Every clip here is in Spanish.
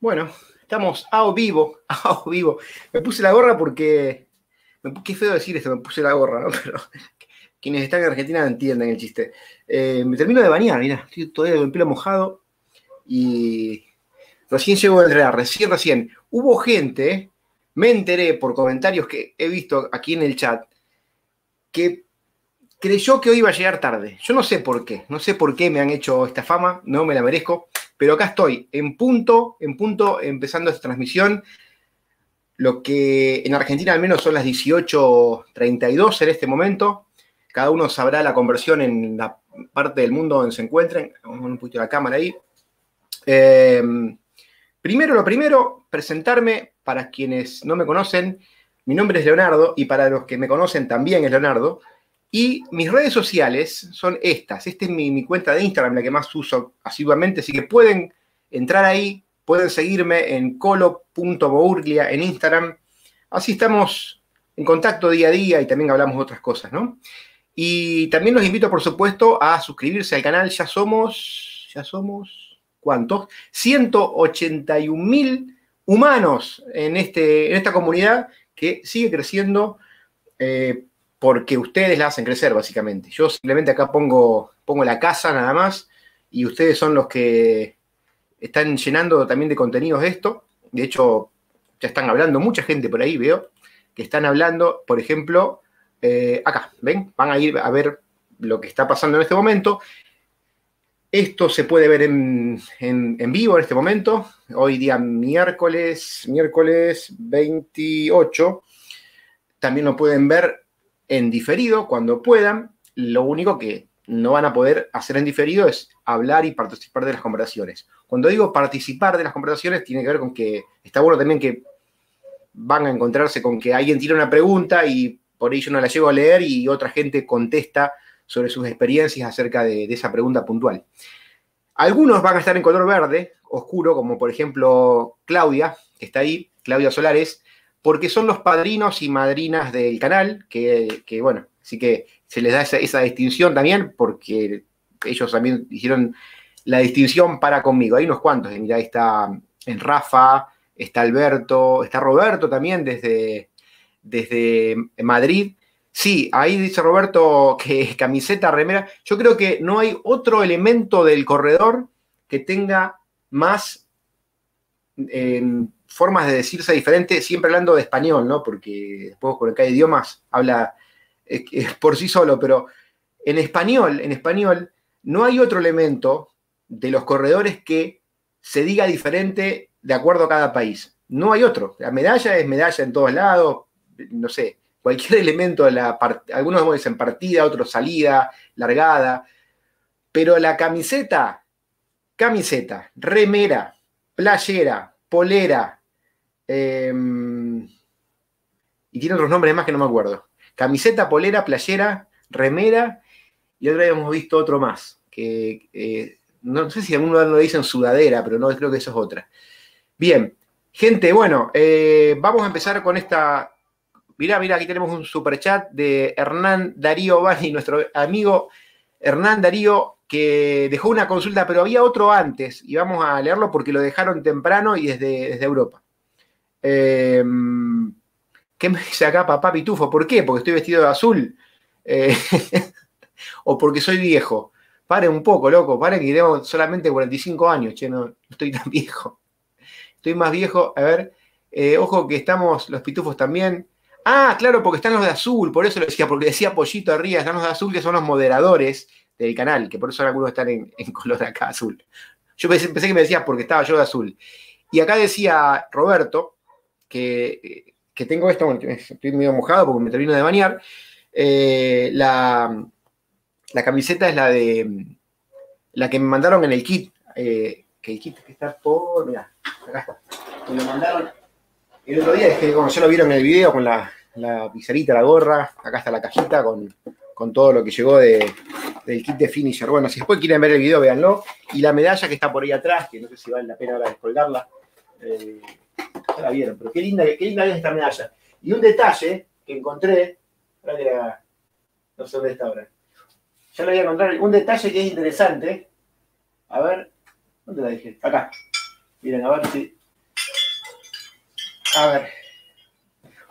Bueno, estamos a vivo, a vivo. Me puse la gorra porque. Qué feo decir esto, me puse la gorra, ¿no? Pero quienes están en Argentina entienden el chiste. Eh, me termino de bañar, mira, estoy todavía con el pelo mojado y recién llego a entrenar, recién, recién. Hubo gente, me enteré por comentarios que he visto aquí en el chat, que creyó que hoy iba a llegar tarde. Yo no sé por qué, no sé por qué me han hecho esta fama, no me la merezco. Pero acá estoy, en punto, en punto, empezando esta transmisión. Lo que en Argentina al menos son las 18.32 en este momento. Cada uno sabrá la conversión en la parte del mundo donde se encuentren. Vamos a poner un poquito la cámara ahí. Eh, primero, lo primero, presentarme para quienes no me conocen. Mi nombre es Leonardo y para los que me conocen también es Leonardo. Y mis redes sociales son estas. Esta es mi, cuenta de Instagram, la que más uso asiduamente, así que pueden entrar ahí, pueden seguirme en colo.bourglia en Instagram. Así estamos en contacto día a día y también hablamos de otras cosas, ¿no? Y también los invito, por supuesto, a suscribirse al canal. Ya somos, ya somos, ¿cuántos? 181 mil humanos en, este, en esta comunidad que sigue creciendo. Eh, porque ustedes la hacen crecer, básicamente. Yo simplemente acá pongo, pongo la casa nada más y ustedes son los que están llenando también de contenidos esto. De hecho, ya están hablando, mucha gente por ahí veo, que están hablando, por ejemplo, eh, acá, ¿ven? Van a ir a ver lo que está pasando en este momento. Esto se puede ver en, en, vivo en este momento, hoy día miércoles, miércoles 28. También lo pueden ver en diferido cuando puedan. Lo único que no van a poder hacer en diferido es hablar y participar de las conversaciones. Cuando digo participar de las conversaciones, tiene que ver con que está bueno también que van a encontrarse con que alguien tiene una pregunta y por ahí yo no la llego a leer y otra gente contesta sobre sus experiencias acerca de, de esa pregunta puntual. Algunos van a estar en color verde, oscuro, como por ejemplo Claudia, que está ahí, Claudia Solares, porque son los padrinos y madrinas del canal, que, bueno, así que se les da esa, distinción también, porque ellos también hicieron la distinción para conmigo. Hay unos cuantos, eh, mira, ahí está en eh, Rafa, está Alberto, está Roberto también desde, desde eh, Madrid. Sí, ahí dice Roberto que camiseta, remera. Yo creo que no hay otro elemento del corredor que tenga más formas de decirse diferente, siempre hablando de español, ¿no? Porque después con hay idiomas habla es, por sí solo, pero en español, en español, no hay otro elemento de los corredores que se diga diferente de acuerdo a cada país. No hay otro. La medalla es medalla en todos lados, no sé, cualquier elemento, de la algunos dicen partida, otros salida, largada, pero la camiseta, camiseta, remera, playera, polera, Em, y tiene otros nombres más que no me acuerdo. Camiseta, polera, playera, remera. Y otra hemos visto otro más. Que eh, no sé si alguno lo dicen sudadera, pero no creo que eso es otra. Bien, gente, bueno, eh, vamos a empezar con esta. Mirá, mirá, aquí tenemos un superchat de Hernán Darío Bani, nuestro amigo Hernán Darío que dejó una consulta, pero había otro antes y vamos a leerlo porque lo dejaron temprano y desde, desde Europa. Em, ¿Qué me dice acá papá Pitufo? ¿Por qué? ¿Porque estoy vestido de azul? Eh, ¿O porque soy viejo? Pare un poco, loco, pare que tengo solamente 45 años, che, no, estoy tan viejo. Estoy más viejo, a ver, eh, ojo que estamos los pitufos también. Ah, claro, porque están los de azul, por eso lo decía, porque decía Pollito arriba, están los de azul que son los moderadores del canal, que por eso algunos están en, color acá azul. Yo pensé, que me decía porque estaba yo de azul. Y acá decía Roberto, que, tengo esto, estoy medio mojado porque me termino de bañar. Eh, la, camiseta es la de la que me mandaron en el kit. Eh, que el kit que está por. Mirá, acá está. Me lo mandaron el otro día, es que como ya lo vieron en el video con la, la pizarita, la gorra, acá está la cajita con, todo lo que llegó de, del kit de finisher. Bueno, si después quieren ver el video, véanlo. Y la medalla que está por ahí atrás, que no sé si vale la pena ahora descolgarla. Eh, la vieron, pero qué linda, qué linda es esta medalla. Y un detalle que encontré, que la, no sé dónde está ahora. Ya la voy a encontrar. Un detalle que es interesante. A ver, ¿dónde la dije? Acá. Miren, a ver si. A ver.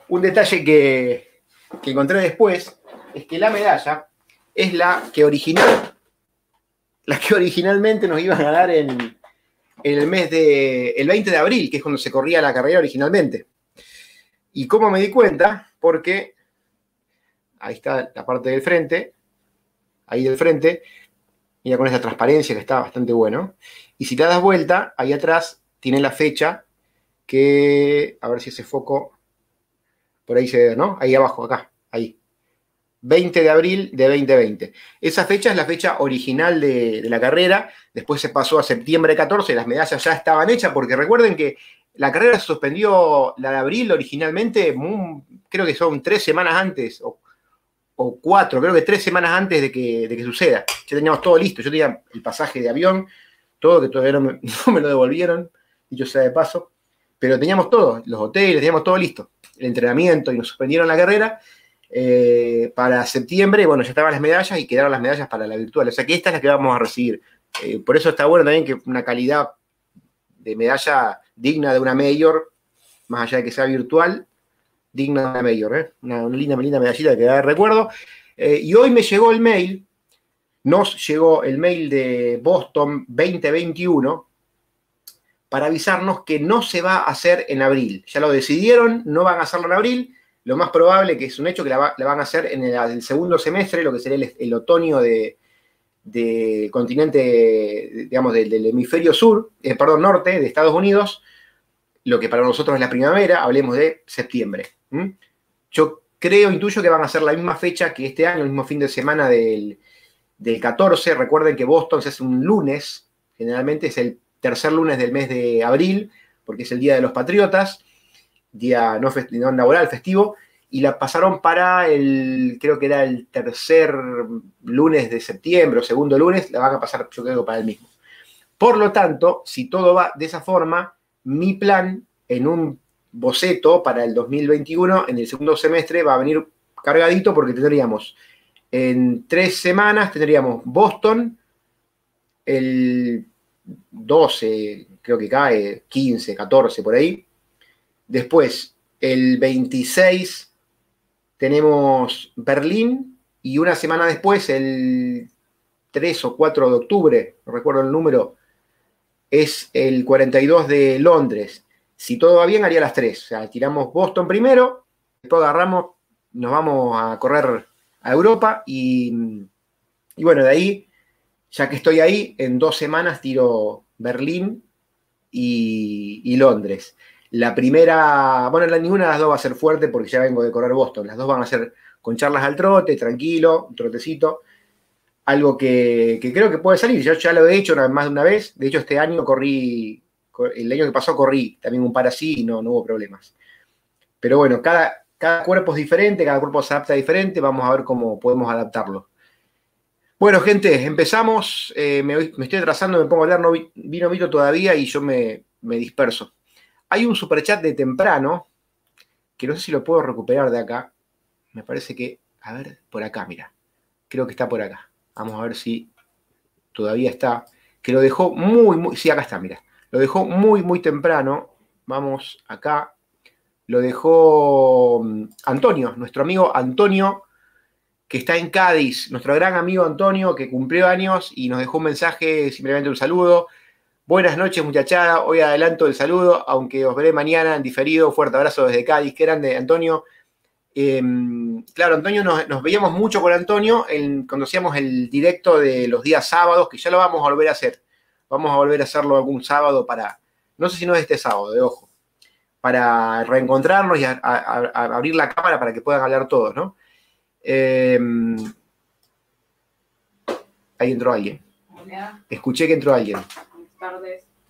Un detalle que, que encontré después es que la medalla es la que original, la que originalmente nos iban a dar en, en el mes de, el 20 de abril, que es cuando se corría la carrera originalmente. ¿Y cómo me di cuenta? Porque ahí está la parte del frente, ahí del frente, mira con esa transparencia que está bastante bueno. Y si te das vuelta, ahí atrás tiene la fecha que, a ver si ese foco, por ahí se ve, ¿no? Ahí abajo, acá, ahí. 20 de abril de 2020. Esa fecha es la fecha original de, la carrera, después se pasó a septiembre 14, las medallas ya estaban hechas, porque recuerden que la carrera se suspendió la de abril originalmente, creo que son tres semanas antes, o, cuatro, creo que tres semanas antes de que, de que, suceda. Ya teníamos todo listo, yo tenía el pasaje de avión, todo que todavía no me, no me lo devolvieron, y yo sea de paso, pero teníamos todo, los hoteles, teníamos todo listo, el entrenamiento y nos suspendieron la carrera eh, para septiembre, bueno, ya estaban las medallas y quedaron las medallas para la virtual. O sea que esta es la que vamos a recibir. Eh, por eso está bueno también que una calidad de medalla digna de una mayor, más allá de que sea virtual, digna de una mayor, ¿eh? una, linda, linda medallita que da de recuerdo. y hoy me llegó el mail, nos llegó el mail de Boston 2021 para avisarnos que no se va a hacer en abril. Ya lo decidieron, no van a hacerlo en abril lo más probable que es un hecho que la, van a hacer en el, segundo semestre, lo que sería el, otoño de, del continente, digamos, del, hemisferio sur, eh, perdón, norte de Estados Unidos, lo que para nosotros es la primavera, hablemos de septiembre. Yo creo, intuyo que van a ser la misma fecha que este año, el mismo fin de semana del, del 14. Recuerden que Boston se hace un lunes, generalmente es el tercer lunes del mes de abril, porque es el Día de los Patriotas día no, inaugural, laboral, festivo, y la pasaron para el, creo que era el tercer lunes de septiembre o segundo lunes, la van a pasar yo creo para el mismo. Por lo tanto, si todo va de esa forma, mi plan en un boceto para el 2021, en el segundo semestre, va a venir cargadito porque tendríamos en tres semanas, tendríamos Boston, el 12, creo que cae, 15, 14 por ahí, Después, el 26 tenemos Berlín y una semana después, el 3 o 4 de octubre, no recuerdo el número, es el 42 de Londres. Si todo va bien, haría las 3. O sea, tiramos Boston primero, después agarramos, nos vamos a correr a Europa y, bueno, de ahí, ya que estoy ahí, en dos semanas tiro Berlín y Londres. La primera, bueno, la, ninguna de las dos va a ser fuerte porque ya vengo de correr Boston. Las dos van a ser con charlas al trote, tranquilo, trotecito. Algo que, creo que puede salir. Yo ya lo he hecho más de una vez. De hecho, este año corrí, el año que pasó corrí también un par así y no, hubo problemas. Pero bueno, cada, cuerpo es diferente, cada cuerpo se adapta diferente. Vamos a ver cómo podemos adaptarlo. Bueno, gente, empezamos. Eh, me, estoy atrasando, me pongo a hablar, no vino Vito todavía y yo me disperso. Hay un superchat de temprano, que no sé si lo puedo recuperar de acá. Me parece que, a ver, por acá, mira. Creo que está por acá. Vamos a ver si todavía está. Que lo dejó muy, muy, sí, acá está, mira. Lo dejó muy, muy temprano. Vamos acá. Lo dejó mm, Antonio, nuestro amigo Antonio, que está en Cádiz, nuestro gran amigo Antonio, que cumplió años y nos dejó un mensaje, simplemente un saludo. Buenas noches, muchachada. Hoy adelanto el saludo, aunque os veré mañana en diferido. Fuerte abrazo desde Cádiz. Qué grande, Antonio. Em, claro, Antonio, nos, veíamos mucho con Antonio cuando hacíamos el directo de los días sábados, que ya lo vamos a volver a hacer. Vamos a volver a hacerlo algún sábado para, no sé si no es este sábado, de ojo, para reencontrarnos y abrir la cámara para que puedan hablar todos, ¿no? Em, ahí entró alguien. Escuché que entró alguien.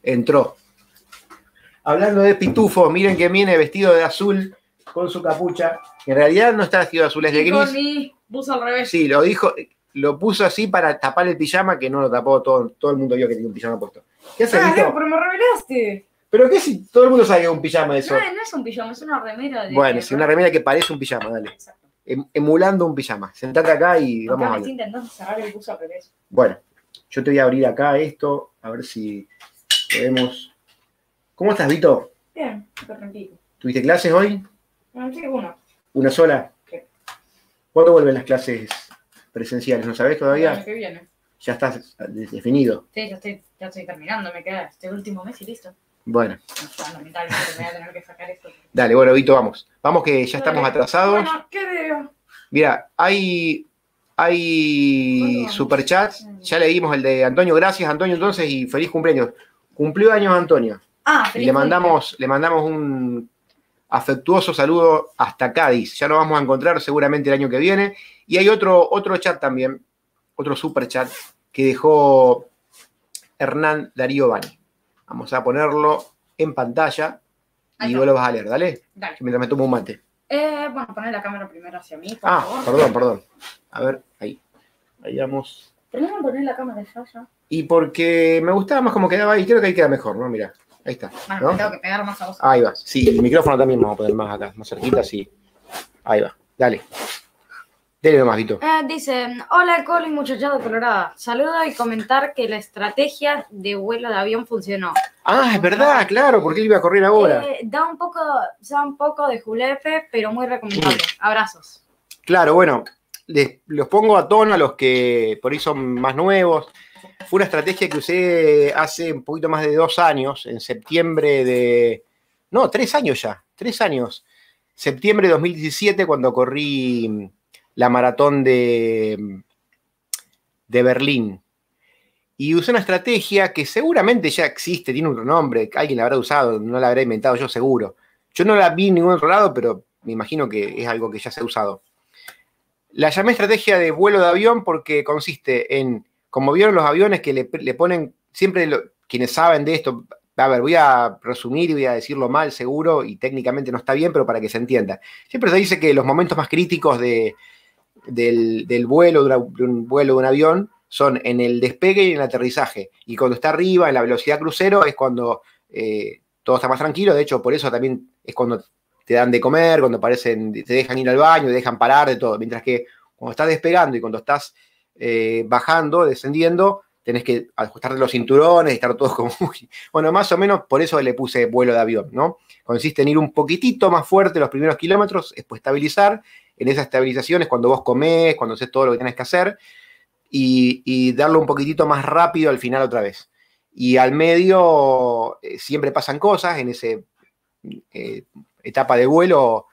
Entró. Hablando de pitufo, miren que viene vestido de azul con su capucha. En realidad no está vestido de azul, es de gris. puso al revés. Sí, lo dijo, lo puso así para tapar el pijama, que no lo tapó, todo, el mundo vio que tenía un pijama puesto. ¿Qué haces, ah, pero me revelaste. ¿Pero qué si todo el mundo sabe que es un pijama eso? No, ah, no es un pijama, es una remera. De bueno, es una remera que parece un pijama, dale. Exacto. Em, emulando un pijama. Sentate acá y vamos a ver. Bueno. Yo te voy a abrir acá esto, a ver si podemos. ¿Cómo estás, Vito? Bien, tranquilo. ¿Tuviste clases hoy? Sí, una. ¿Una sola? Sí. ¿Cuándo vuelven las clases presenciales? ¿No sabes todavía? El año que viene. ¿Ya estás definido? Sí, ya estoy, ya estoy terminando, me queda este último mes y listo. Bueno. voy a tener que sacar esto. Dale, bueno, Vito, vamos. Vamos que ya estamos atrasados. Bueno, ¿qué Mira, hay hay superchats. Ya leímos el de Antonio. Gracias, Antonio, entonces, y feliz cumpleaños. Cumplió años Antonio. Ah, y le mandamos, le mandamos un afectuoso saludo hasta Cádiz. Ya lo vamos a encontrar seguramente el año que viene. Y hay otro, otro chat también, otro super chat que dejó Hernán Darío Bani. Vamos a ponerlo en pantalla y vos lo vas a leer, ¿dale? Mientras me tomo un mate. Eh, bueno, poner la cámara primero hacia mí. ah, perdón, perdón. A ver hayamos. poner la cámara Y porque me gustaba más como quedaba y creo que ahí queda mejor, ¿no? Mira, ahí está. Ah, que pegar más a Ahí va. Sí, el micrófono también vamos a poner más acá, más cerquita, sí. Ahí va. Dale. Dale nomás, Vito. Eh, hola Colin y muchachado Colorado. Saluda y comentar que la estrategia de vuelo de avión funcionó. Ah, es verdad, claro, porque él iba a correr ahora. Eh, da un poco, da un poco de julefe, pero muy recomendable. Abrazos. Claro, bueno, los pongo a tono a los que por ahí son más nuevos. Fue una estrategia que usé hace un poquito más de dos años, en septiembre de... No, tres años ya, tres años. Septiembre de 2017, cuando corrí la maratón de, de Berlín. Y usé una estrategia que seguramente ya existe, tiene un nombre, alguien la habrá usado, no la habrá inventado yo seguro. Yo no la vi en ningún otro lado, pero me imagino que es algo que ya se ha usado la llamé estrategia de vuelo de avión porque consiste en, como vieron los aviones que le, ponen, siempre quienes saben de esto, a ver, voy a resumir y voy a decirlo mal seguro y técnicamente no está bien, pero para que se entienda. Siempre se dice que los momentos más críticos de, del, vuelo, de un vuelo de un avión, son en el despegue y en el aterrizaje. Y cuando está arriba, en la velocidad crucero, es cuando eh, todo está más tranquilo. De hecho, por eso también es cuando te dan de comer, cuando aparecen, te dejan ir al baño, te dejan parar, de todo. Mientras que cuando estás despegando y cuando estás eh, bajando, descendiendo, tenés que ajustarte los cinturones, y estar todos como... bueno, más o menos por eso le puse vuelo de avión, ¿no? Consiste en ir un poquitito más fuerte los primeros kilómetros, después estabilizar. En esas estabilización es cuando vos comés, cuando haces todo lo que tenés que hacer, y, darlo un poquitito más rápido al final otra vez. Y al medio eh, siempre pasan cosas en ese eh, etapa de vuelo,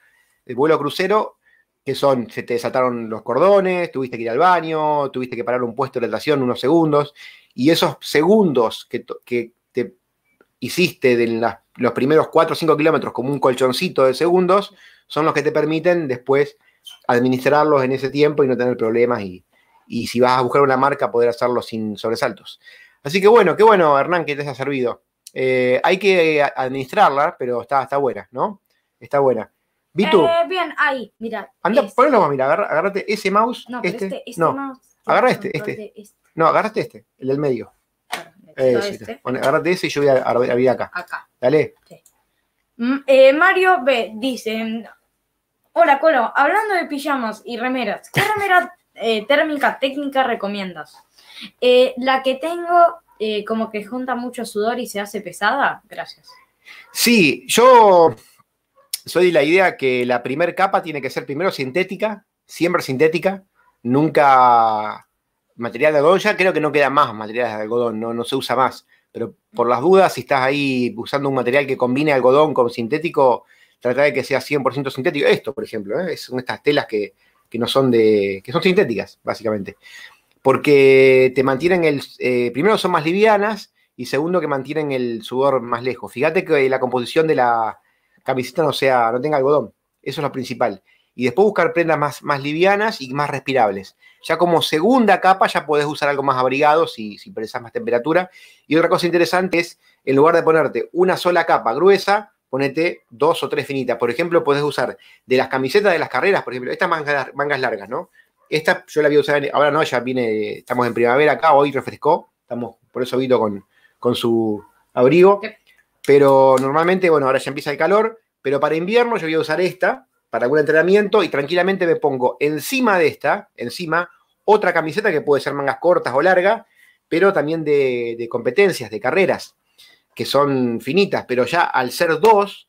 de vuelo crucero, que son, se te desataron los cordones, tuviste que ir al baño, tuviste que parar un puesto de hidratación unos segundos, y esos segundos que, te hiciste de los primeros 4 o 5 kilómetros como un colchoncito de segundos, son los que te permiten después administrarlos en ese tiempo y no tener problemas y, si vas a buscar una marca poder hacerlo sin sobresaltos. Así que bueno, qué bueno Hernán que te haya servido. Eh, hay que administrarla, pero está, está buena, ¿no? Está buena. Eh, bien, ahí, mira. Anda, este. ponelo más, mira, agarra, agárrate ese mouse. No, este. este, este, no. Mouse, agarra este, este. este. No, agárrate este, el del medio. este. este. agárrate ese y yo voy a, abrir acá. Acá. Dale. Mm, eh, Mario B dice: Hola, Colo, hablando de pijamas y remeras, ¿qué remera eh, térmica técnica recomiendas? Eh, la que tengo, como que junta mucho sudor y se hace pesada. Gracias. Sí, yo soy de la idea que la primer capa tiene que ser primero sintética, siempre sintética, nunca material de algodón. Ya creo que no queda más material de algodón, no, no se usa más. Pero por las dudas, si estás ahí usando un material que combine algodón con sintético, trata de que sea 100% sintético. Esto, por ejemplo, ¿eh? son estas telas que, no son de. que son sintéticas, básicamente. Porque te mantienen el. Eh, primero son más livianas y segundo que mantienen el sudor más lejos. Fíjate que la composición de la, camiseta no sea, no tenga algodón. Eso es lo principal. Y después buscar prendas más, más livianas y más respirables. Ya como segunda capa ya podés usar algo más abrigado si, si más temperatura. Y otra cosa interesante es, en lugar de ponerte una sola capa gruesa, ponete dos o tres finitas. Por ejemplo, podés usar de las camisetas de las carreras, por ejemplo, estas mangas, mangas largas, ¿no? Esta yo la había usado. ahora no, ya viene, estamos en primavera acá, hoy refrescó, estamos, por eso Vito con, con su abrigo. Pero normalmente, bueno, ahora ya empieza el calor, pero para invierno yo voy a usar esta para algún entrenamiento y tranquilamente me pongo encima de esta, encima, otra camiseta que puede ser mangas cortas o largas, pero también de, competencias, de carreras, que son finitas, pero ya al ser dos,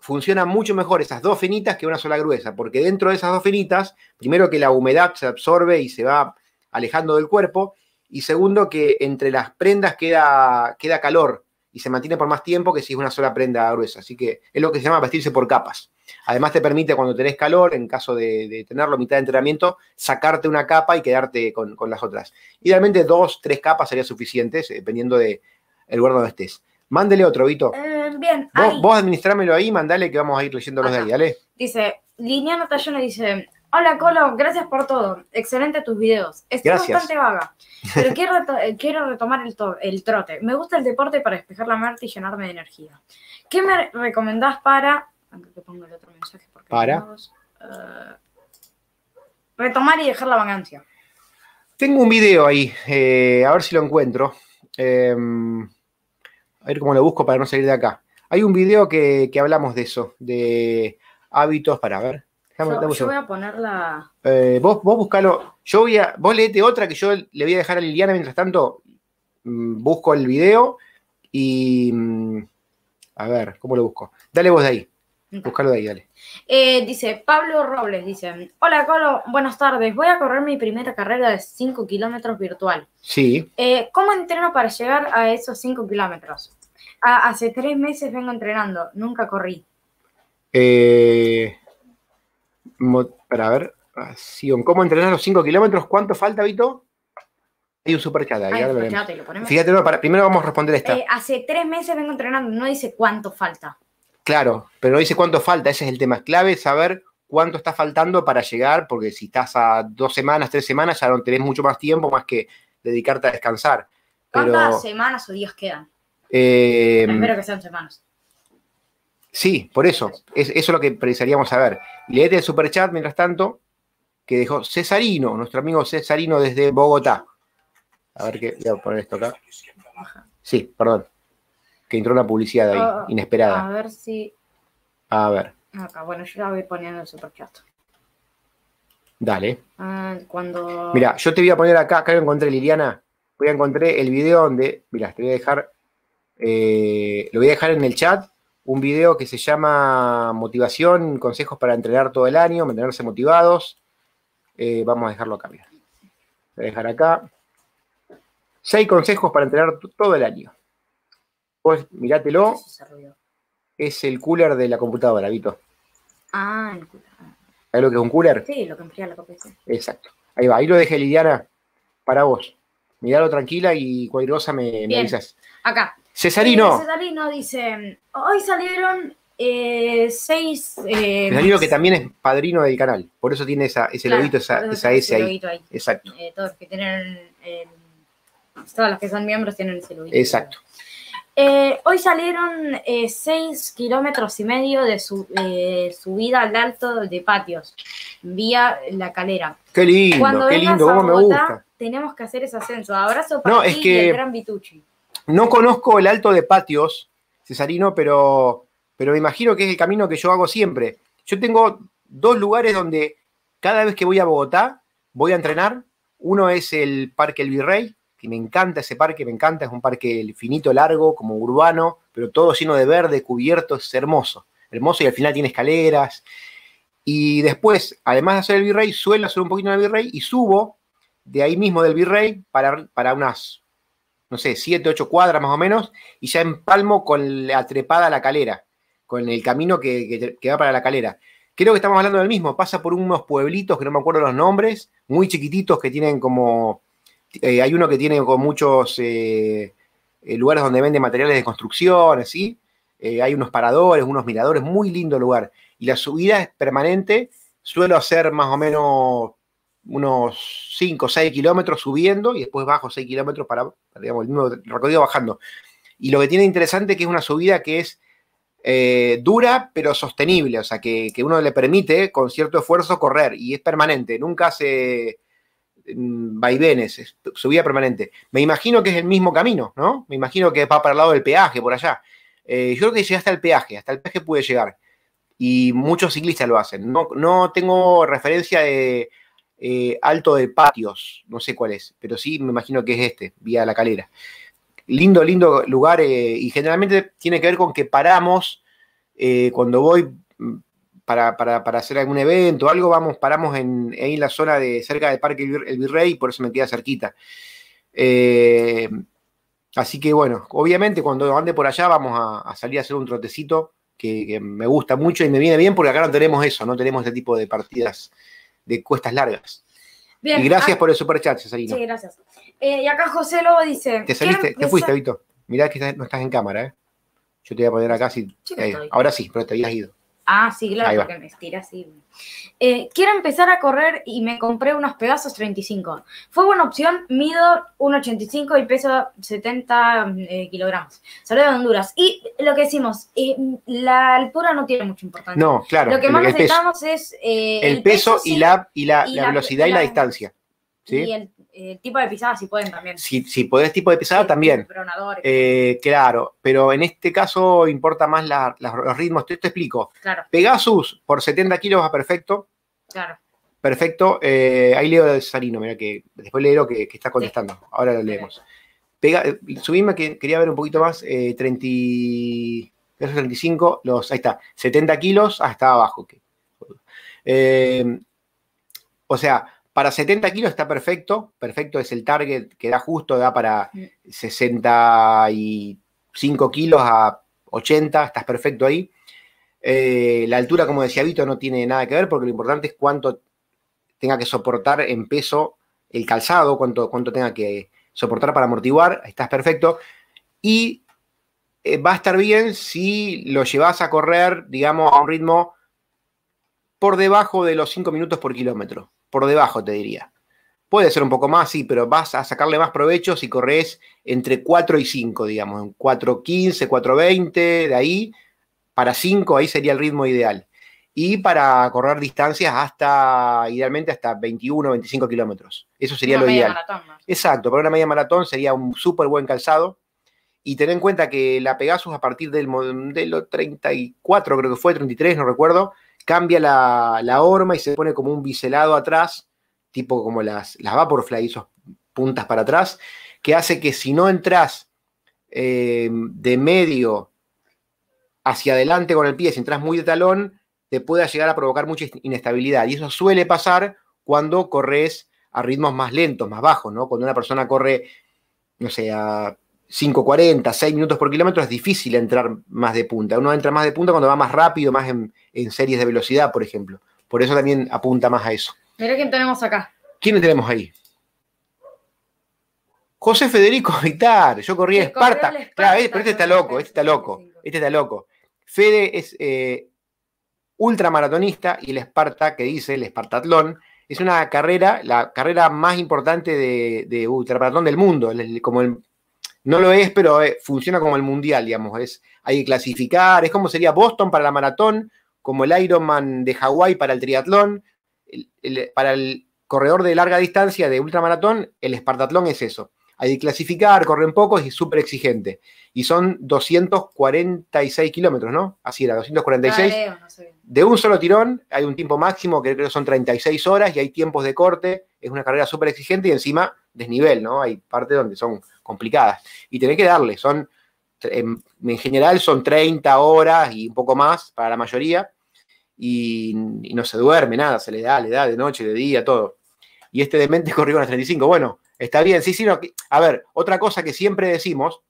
funcionan mucho mejor esas dos finitas que una sola gruesa, porque dentro de esas dos finitas, primero que la humedad se absorbe y se va alejando del cuerpo, y segundo que entre las prendas queda, queda calor, y se mantiene por más tiempo que si es una sola prenda gruesa. Así que es lo que se llama vestirse por capas. Además te permite cuando tenés calor, en caso de, tenerlo mitad de entrenamiento, sacarte una capa y quedarte con, las otras. Idealmente dos, tres capas serían suficientes, eh, dependiendo del el lugar donde estés. Mándele otro, Vito. Eh, bien. Vos, vos, administrámelo ahí, mandale que vamos a ir leyendo los de ahí, ¿vale? Dice, línea Tallona dice, Hola Colo, gracias por todo. Excelente tus videos. Estoy bastante vaga, pero quiero, eh, retomar el, el, trote. Me gusta el deporte para despejar la mente y llenarme de energía. ¿Qué me recomendás para... aunque te pongo el otro mensaje porque... Para... Eh, retomar y dejar la vacancia. Tengo un video ahí, eh, a ver si lo encuentro. Em, a ver cómo lo busco para no salir de acá. Hay un video que hablamos de eso, de hábitos para ver yo, voy a ponerla... la. Eh, vos, vos buscalo. Yo voy a. Vos leete otra que yo le voy a dejar a Liliana mientras tanto. Mm, busco el video y. Mm, a ver, ¿cómo lo busco? Dale vos de ahí. Búscalo de ahí, dale. Eh, dice Pablo Robles, dice, hola Colo, buenas tardes, voy a correr mi primera carrera de 5 kilómetros virtual. Sí. Eh, ¿Cómo entreno para llegar a esos 5 kilómetros? Ah, hace tres meses vengo entrenando, nunca corrí. Eh, para ver, acción. ¿Cómo entrenar los 5 kilómetros? ¿Cuánto falta, Vito? Hay un superchat ahí. Fíjate, primero vamos a responder esta. Eh, hace tres meses vengo entrenando, no dice cuánto falta. Claro, pero no dice cuánto falta, ese es el tema. clave saber cuánto está faltando para llegar, porque si estás a dos semanas, tres semanas, ya no tenés mucho más tiempo más que dedicarte a descansar. ¿Cuántas semanas o días quedan? Eh, Espero que sean semanas. Sí, por eso. eso es lo que precisaríamos saber. Leete el superchat, mientras tanto, que dejó Cesarino, nuestro amigo Cesarino desde Bogotá. A ver qué. Voy a poner esto acá. Sí, perdón. Que entró una publicidad ahí, ah, inesperada. A ver si. A ver. Acá, bueno, yo la voy poniendo el superchat. Dale. Ah, cuando. Mira, yo te voy a poner acá, acá lo encontré, Liliana. Voy a encontrar el video donde. Mira, te voy a dejar. Eh, lo voy a dejar en el chat un video que se llama Motivación, consejos para entrenar todo el año, mantenerse motivados. Eh, vamos a dejarlo acá, Voy a dejar acá. Seis consejos para entrenar todo el año. pues mirátelo. Es el cooler de la computadora, Vito. Ah, el cooler. ¿Sabes lo que es un cooler? Sí, lo que enfría la copia. Exacto. Ahí va, ahí lo dejé, Lidiana, para vos. Miralo tranquila y cualquier me, me Acá. Cesarino. Cesarino dice, hoy salieron eh, seis... Eh, Cesarino que también es padrino del canal, por eso tiene esa, ese claro, esa, S ahí. Exacto. Eh, todos los que tienen... Eh, todas las que son miembros tienen ese loguito. Exacto. hoy salieron seis kilómetros y medio de su, subida al alto de patios, vía la calera. Qué lindo, Cuando qué lindo, cómo me gusta. Tenemos que hacer ese ascenso. Abrazo para ti y el gran Vitucci. No conozco el alto de patios, Cesarino, pero, pero me imagino que es el camino que yo hago siempre. Yo tengo dos lugares donde cada vez que voy a Bogotá voy a entrenar. Uno es el Parque El Virrey, que me encanta ese parque, me encanta, es un parque finito, largo, como urbano, pero todo lleno de verde, cubierto, es hermoso. Hermoso y al final tiene escaleras. Y después, además de hacer el Virrey, suelo hacer un poquito en el Virrey y subo de ahí mismo del Virrey para, para unas no sé, 7, 8 cuadras más o menos, y ya empalmo con la trepada a la calera, con el camino que, va para la calera. Creo que estamos hablando del mismo, pasa por unos pueblitos que no me acuerdo los nombres, muy chiquititos que tienen como, eh, hay uno que tiene con muchos eh, eh, lugares donde venden materiales de construcción, así, hay unos paradores, unos miradores, muy lindo lugar, y la subida es permanente, suelo hacer más o menos unos 5 o 6 kilómetros subiendo y después bajo 6 kilómetros para, digamos, el recorrido bajando. Y lo que tiene interesante es que es una subida que es eh, dura pero sostenible, o sea, que, uno le permite con cierto esfuerzo correr y es permanente, nunca hace mm, vaivenes, es subida permanente. Me imagino que es el mismo camino, ¿no? Me imagino que va para el lado del peaje, por allá. Eh, yo creo que llega hasta el peaje, hasta el peaje puede llegar. Y muchos ciclistas lo hacen. No, no tengo referencia de eh, alto de Patios, no sé cuál es, pero sí me imagino que es este, vía La Calera. Lindo, lindo lugar eh, y generalmente tiene que ver con que paramos eh, cuando voy mm, para, hacer algún evento o algo, vamos, paramos en, en la zona de cerca del Parque El Virrey, por eso me queda cerquita. así que bueno, obviamente cuando ande por allá vamos a, salir a hacer un trotecito que, que, me gusta mucho y me viene bien porque acá no tenemos eso, no tenemos este tipo de partidas de cuestas largas. y gracias ah, por el superchat, Cesarino. Sí, gracias. Eh, y acá José Lobo dice... Te saliste, te fuiste, Vito. Mirá que no estás en cámara, ¿eh? Yo te voy a poner acá eh, ahora sí, pero te habías ido. Ah, sí, claro, porque me estira así. Eh, quiero empezar a correr y me compré unos pedazos 35. Fue buena opción, mido 1,85 y peso 70 eh, kilogramos. Salud, de Honduras. Y lo que decimos, eh, la altura no tiene mucha importancia. No, claro. Lo que más necesitamos es... Eh, el, peso, y, la, y, la, velocidad y la, distancia. ¿sí? Eh, tipo de pisada, si pueden también. Si, si podés, tipo de pisada también. Eh, claro, pero en este caso importa más los ritmos. Te, explico. Pegasus por 70 kilos va perfecto. Claro. Perfecto. Eh, ahí leo de Sarino, mira que después leo que, que está contestando. Ahora lo leemos. Pega, subime, que quería ver un poquito más. 30, 35, los, ahí está. 70 kilos hasta abajo. o sea, para 70 kilos está perfecto, perfecto es el target que da justo, da para 65 mm. kilos a 80, estás perfecto ahí. Eh, la altura, como decía Vito, no tiene nada que ver porque lo importante es cuánto tenga que soportar en peso el calzado, cuánto, cuánto tenga que soportar para amortiguar, estás perfecto. Y eh, va a estar bien si lo llevas a correr, digamos, a un ritmo por debajo de los 5 minutos por kilómetro por debajo, te diría. Puede ser un poco más, sí, pero vas a sacarle más provecho si corres entre 4 y 5, digamos, 4.15, 4.20, de ahí, para 5, ahí sería el ritmo ideal. Y para correr distancias hasta, idealmente, hasta 21, 25 kilómetros. Eso sería una lo media ideal. Maratón, Exacto, para una media maratón sería un súper buen calzado. Y ten en cuenta que la Pegasus a partir del modelo 34, creo que fue, 33, no recuerdo, cambia la, horma y se pone como un biselado atrás, tipo como las, las Vaporfly, esos puntas para atrás, que hace que si no entras eh, de medio hacia adelante con el pie, si entras muy de talón, te pueda llegar a provocar mucha inestabilidad. Y eso suele pasar cuando corres a ritmos más lentos, más bajos, ¿no? Cuando una persona corre, no sé, a 5.40, 6 minutos por kilómetro, es difícil entrar más de punta. Uno entra más de punta cuando va más rápido, más en, series de velocidad, por ejemplo. Por eso también apunta más a eso. Mira quién tenemos acá. ¿Quién tenemos ahí? José Federico Vitar, yo corrí Esparta. Claro, este, pero este está loco, este está loco, este está loco. Fede es eh, ultramaratonista y el Esparta, que dice el Espartatlón, es una carrera, la carrera más importante de, de ultramaratón del mundo, como el, no lo es, pero eh, funciona como el mundial, digamos. Es, hay que clasificar, es como sería Boston para la maratón, como el Ironman de Hawái para el triatlón, para el corredor de larga distancia de ultramaratón, el espartatlón es eso. Hay que clasificar, corren pocos y es súper exigente. Y son 246 kilómetros, ¿no? Así era, 246. Ah, de un solo tirón, hay un tiempo máximo que creo que son 36 horas y hay tiempos de corte es una carrera súper exigente y encima desnivel, ¿no? Hay partes donde son complicadas. Y tenés que darle, son, en, general son 30 horas y un poco más para la mayoría, y, no se duerme nada, se le da, le da de noche, de día, todo. Y este demente corrió unas 35. Bueno, está bien, sí, sí, no, a ver, otra cosa que siempre decimos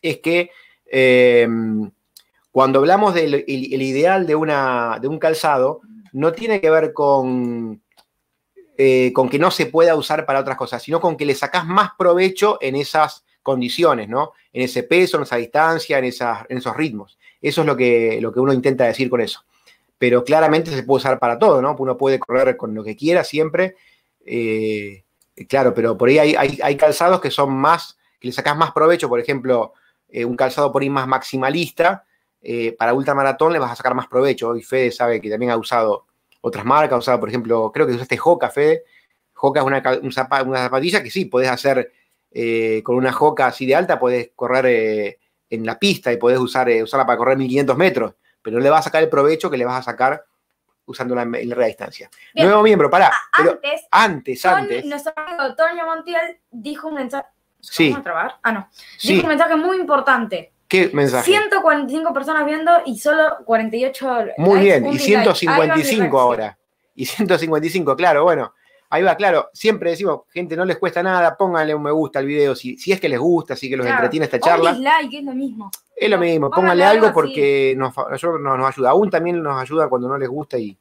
es que em, cuando hablamos del ideal de, una, de un calzado, no tiene que ver con eh, con que no se pueda usar para otras cosas, sino con que le sacás más provecho en esas condiciones, ¿no? En ese peso, en esa distancia, en, esos ritmos. Eso es lo que, lo que uno intenta decir con eso. Pero claramente se puede usar para todo, ¿no? Uno puede correr con lo que quiera siempre. Eh, eh, claro, pero por ahí hay, calzados que son más, que le sacás más provecho, por ejemplo, un calzado por ahí más maximalista, para ultramaratón le vas a sacar más provecho. Y Fede sabe que también ha usado otras marcas. O sea, por ejemplo, creo que usaste Joca, Fede. Joca es una, zapatilla que sí, podés hacer eh, con una Joca así de alta, podés correr eh, en la pista y podés usar, eh, usarla para correr 1500 metros, pero no le vas a sacar el provecho que le vas a sacar usando la, en la distancia. Nuevo miembro, pará. Ah, antes, antes, antes. Nuestro Antonio Montiel dijo un mensaje. Sí. A ah, no. un mensaje muy importante. ¿Qué mensaje? 145 personas viendo y solo 48 Muy bien, y 155 ahora. Y 155, claro, bueno. Ahí va, claro. Siempre decimos, gente, no les cuesta nada, pónganle un me gusta al video si, si es que les gusta, si que los entretiene esta charla. O es lo mismo. Es lo mismo, pónganle, algo, porque nos, nos, ayuda. Aún también nos ayuda cuando no les gusta y.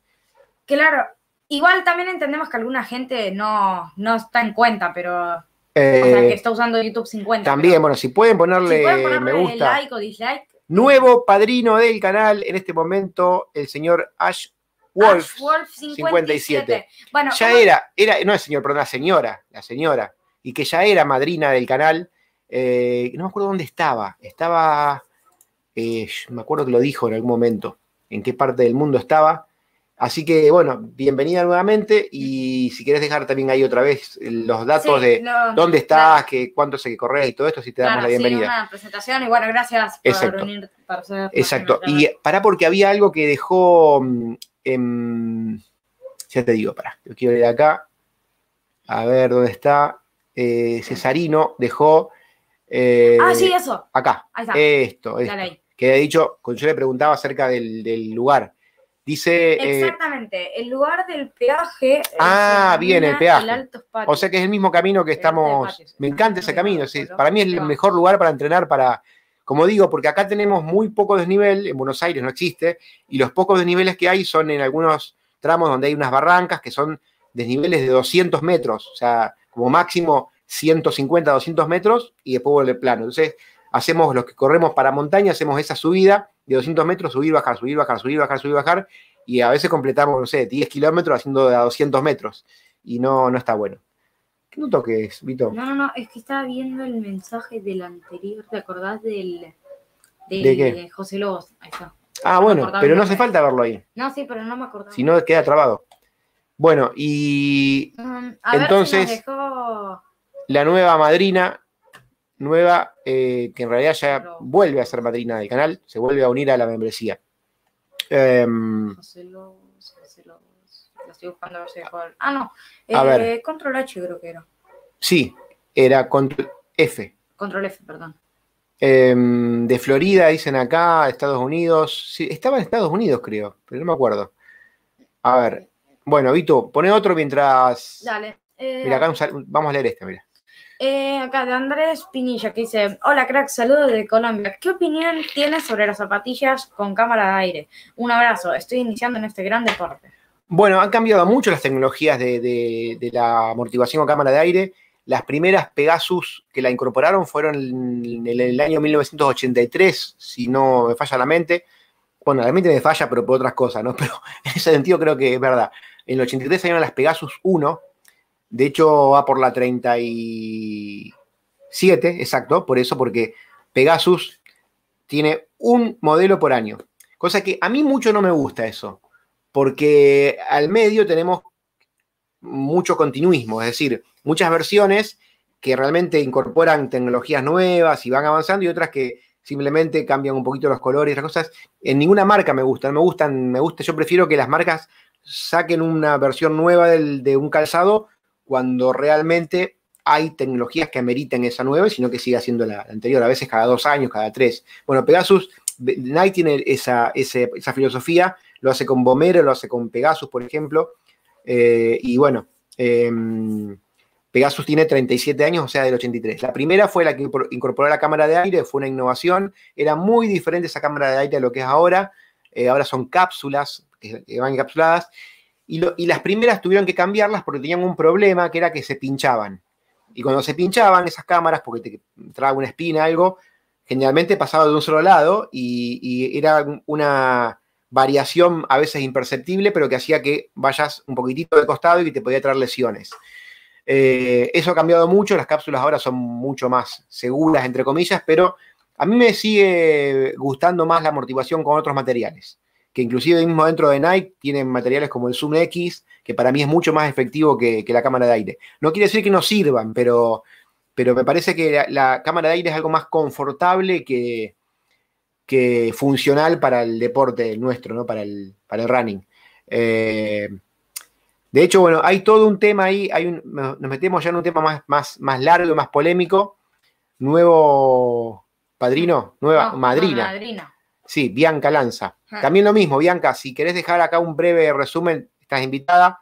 Claro, igual también entendemos que alguna gente no, no está en cuenta, pero eh, que está usando YouTube 50. También, bueno, si pueden ponerle, me gusta. like o dislike. Nuevo eh, padrino del canal en este momento, el señor Ash Wolf, 57. Bueno, ya era, era, no es señor, perdón, la señora, la señora, y que ya era madrina del canal. Eh, no me acuerdo dónde estaba, estaba, me acuerdo que lo dijo en algún momento, en qué parte del mundo estaba, Así que bueno, bienvenida nuevamente y si quieres dejar también ahí otra vez eh, los datos de dónde estás, cuánto sé que corres y todo esto, si te damos la bienvenida. Sí, una presentación y bueno, gracias por Exacto. Exacto. Y pará porque había algo que dejó, mm, em, ya te digo, pará, yo quiero ir acá, a ver dónde está, eh, Cesarino dejó... ah, eh, sí, eso. Acá. Esto, Que he dicho, yo le preguntaba acerca del lugar Dice. Eh, Exactamente, el lugar del peaje. Eh, ah, bien, el peaje. o sea que es el mismo camino que estamos. me encanta ese camino, Para mí es el mejor lugar para entrenar, para. Como digo, porque acá tenemos muy poco desnivel, en Buenos Aires no existe, y los pocos desniveles que hay son en algunos tramos donde hay unas barrancas que son desniveles de 200 metros, o sea, como máximo 150, 200 metros y después vuelve plano. Entonces, hacemos los que corremos para montaña, hacemos esa subida de 200 metros, subir, bajar, subir, bajar, subir, bajar, subir, bajar, y a veces completamos, no sé, 10 kilómetros haciendo de a 200 metros, y no, no está bueno. ¿Qué no toques, Vito? No, no, no, es que estaba viendo el mensaje del anterior, ¿te acordás del... ¿De, José Lobos, Ah, bueno, pero no hace falta verlo ahí. No, sí, pero no me acordaba. Si no, queda trabado. Bueno, y mm, entonces, la nueva madrina nueva, eh, que en realidad ya vuelve a ser madrina del canal, se vuelve a unir a la membresía. Em, lo estoy buscando Ah, no. Eh, eh, control H creo que era. Sí, era Control F. Control F, perdón. Em, de Florida, dicen acá, Estados Unidos. Sí, estaba en Estados Unidos, creo, pero no me acuerdo. A ver. Bueno, Vito, pone otro mientras. Dale. mira, acá vamos a leer este, mira. Eh, acá de Andrés Pinilla que dice, hola crack, saludos de Colombia. ¿Qué opinión tienes sobre las zapatillas con cámara de aire? Un abrazo, estoy iniciando en este gran deporte. Bueno, han cambiado mucho las tecnologías de, la amortiguación con cámara de aire. Las primeras Pegasus que la incorporaron fueron en el, año 1983, si no me falla la mente. Bueno, la mente me falla, pero por otras cosas, ¿no? Pero en ese sentido creo que es verdad. En el 83 salieron las Pegasus 1, de hecho, va por la 37, exacto, por eso, porque Pegasus tiene un modelo por año. Cosa que a mí mucho no me gusta eso, porque al medio tenemos mucho continuismo, es decir, muchas versiones que realmente incorporan tecnologías nuevas y van avanzando y otras que simplemente cambian un poquito los colores y las cosas. En ninguna marca me gusta, me gustan, me gusta, yo prefiero que las marcas saquen una versión nueva de un calzado cuando realmente hay tecnologías que ameritan esa nueva, sino que siga siendo la, anterior, a veces cada dos años, cada tres. Bueno, Pegasus, Nike tiene esa, filosofía, lo hace con Bomero, lo hace con Pegasus, por ejemplo, eh, y bueno, em, Pegasus tiene 37 años, o sea, del 83. La primera fue la que incorporó la cámara de aire, fue una innovación, era muy diferente esa cámara de aire a lo que es ahora, eh, ahora son cápsulas que van encapsuladas, y, las primeras tuvieron que cambiarlas porque tenían un problema que era que se pinchaban. Y cuando se pinchaban esas cámaras, porque te una espina, algo, generalmente pasaba de un solo lado y, era una variación a veces imperceptible, pero que hacía que vayas un poquitito de costado y que te podía traer lesiones. Eh, eso ha cambiado mucho, las cápsulas ahora son mucho más seguras, entre comillas, pero a mí me sigue gustando más la amortiguación con otros materiales que inclusive mismo dentro de Nike tienen materiales como el Zoom X, que para mí es mucho más efectivo que, la cámara de aire. No quiere decir que no sirvan, pero, pero me parece que la, cámara de aire es algo más confortable que, que funcional para el deporte nuestro, ¿no? para, el, para el running. Eh, de hecho, bueno, hay todo un tema ahí, hay un, nos metemos ya en un tema más, más, más largo, más polémico. Nuevo padrino, nueva madrina. Sí, Bianca Lanza. Ah. También lo mismo, Bianca, si querés dejar acá un breve resumen, estás invitada.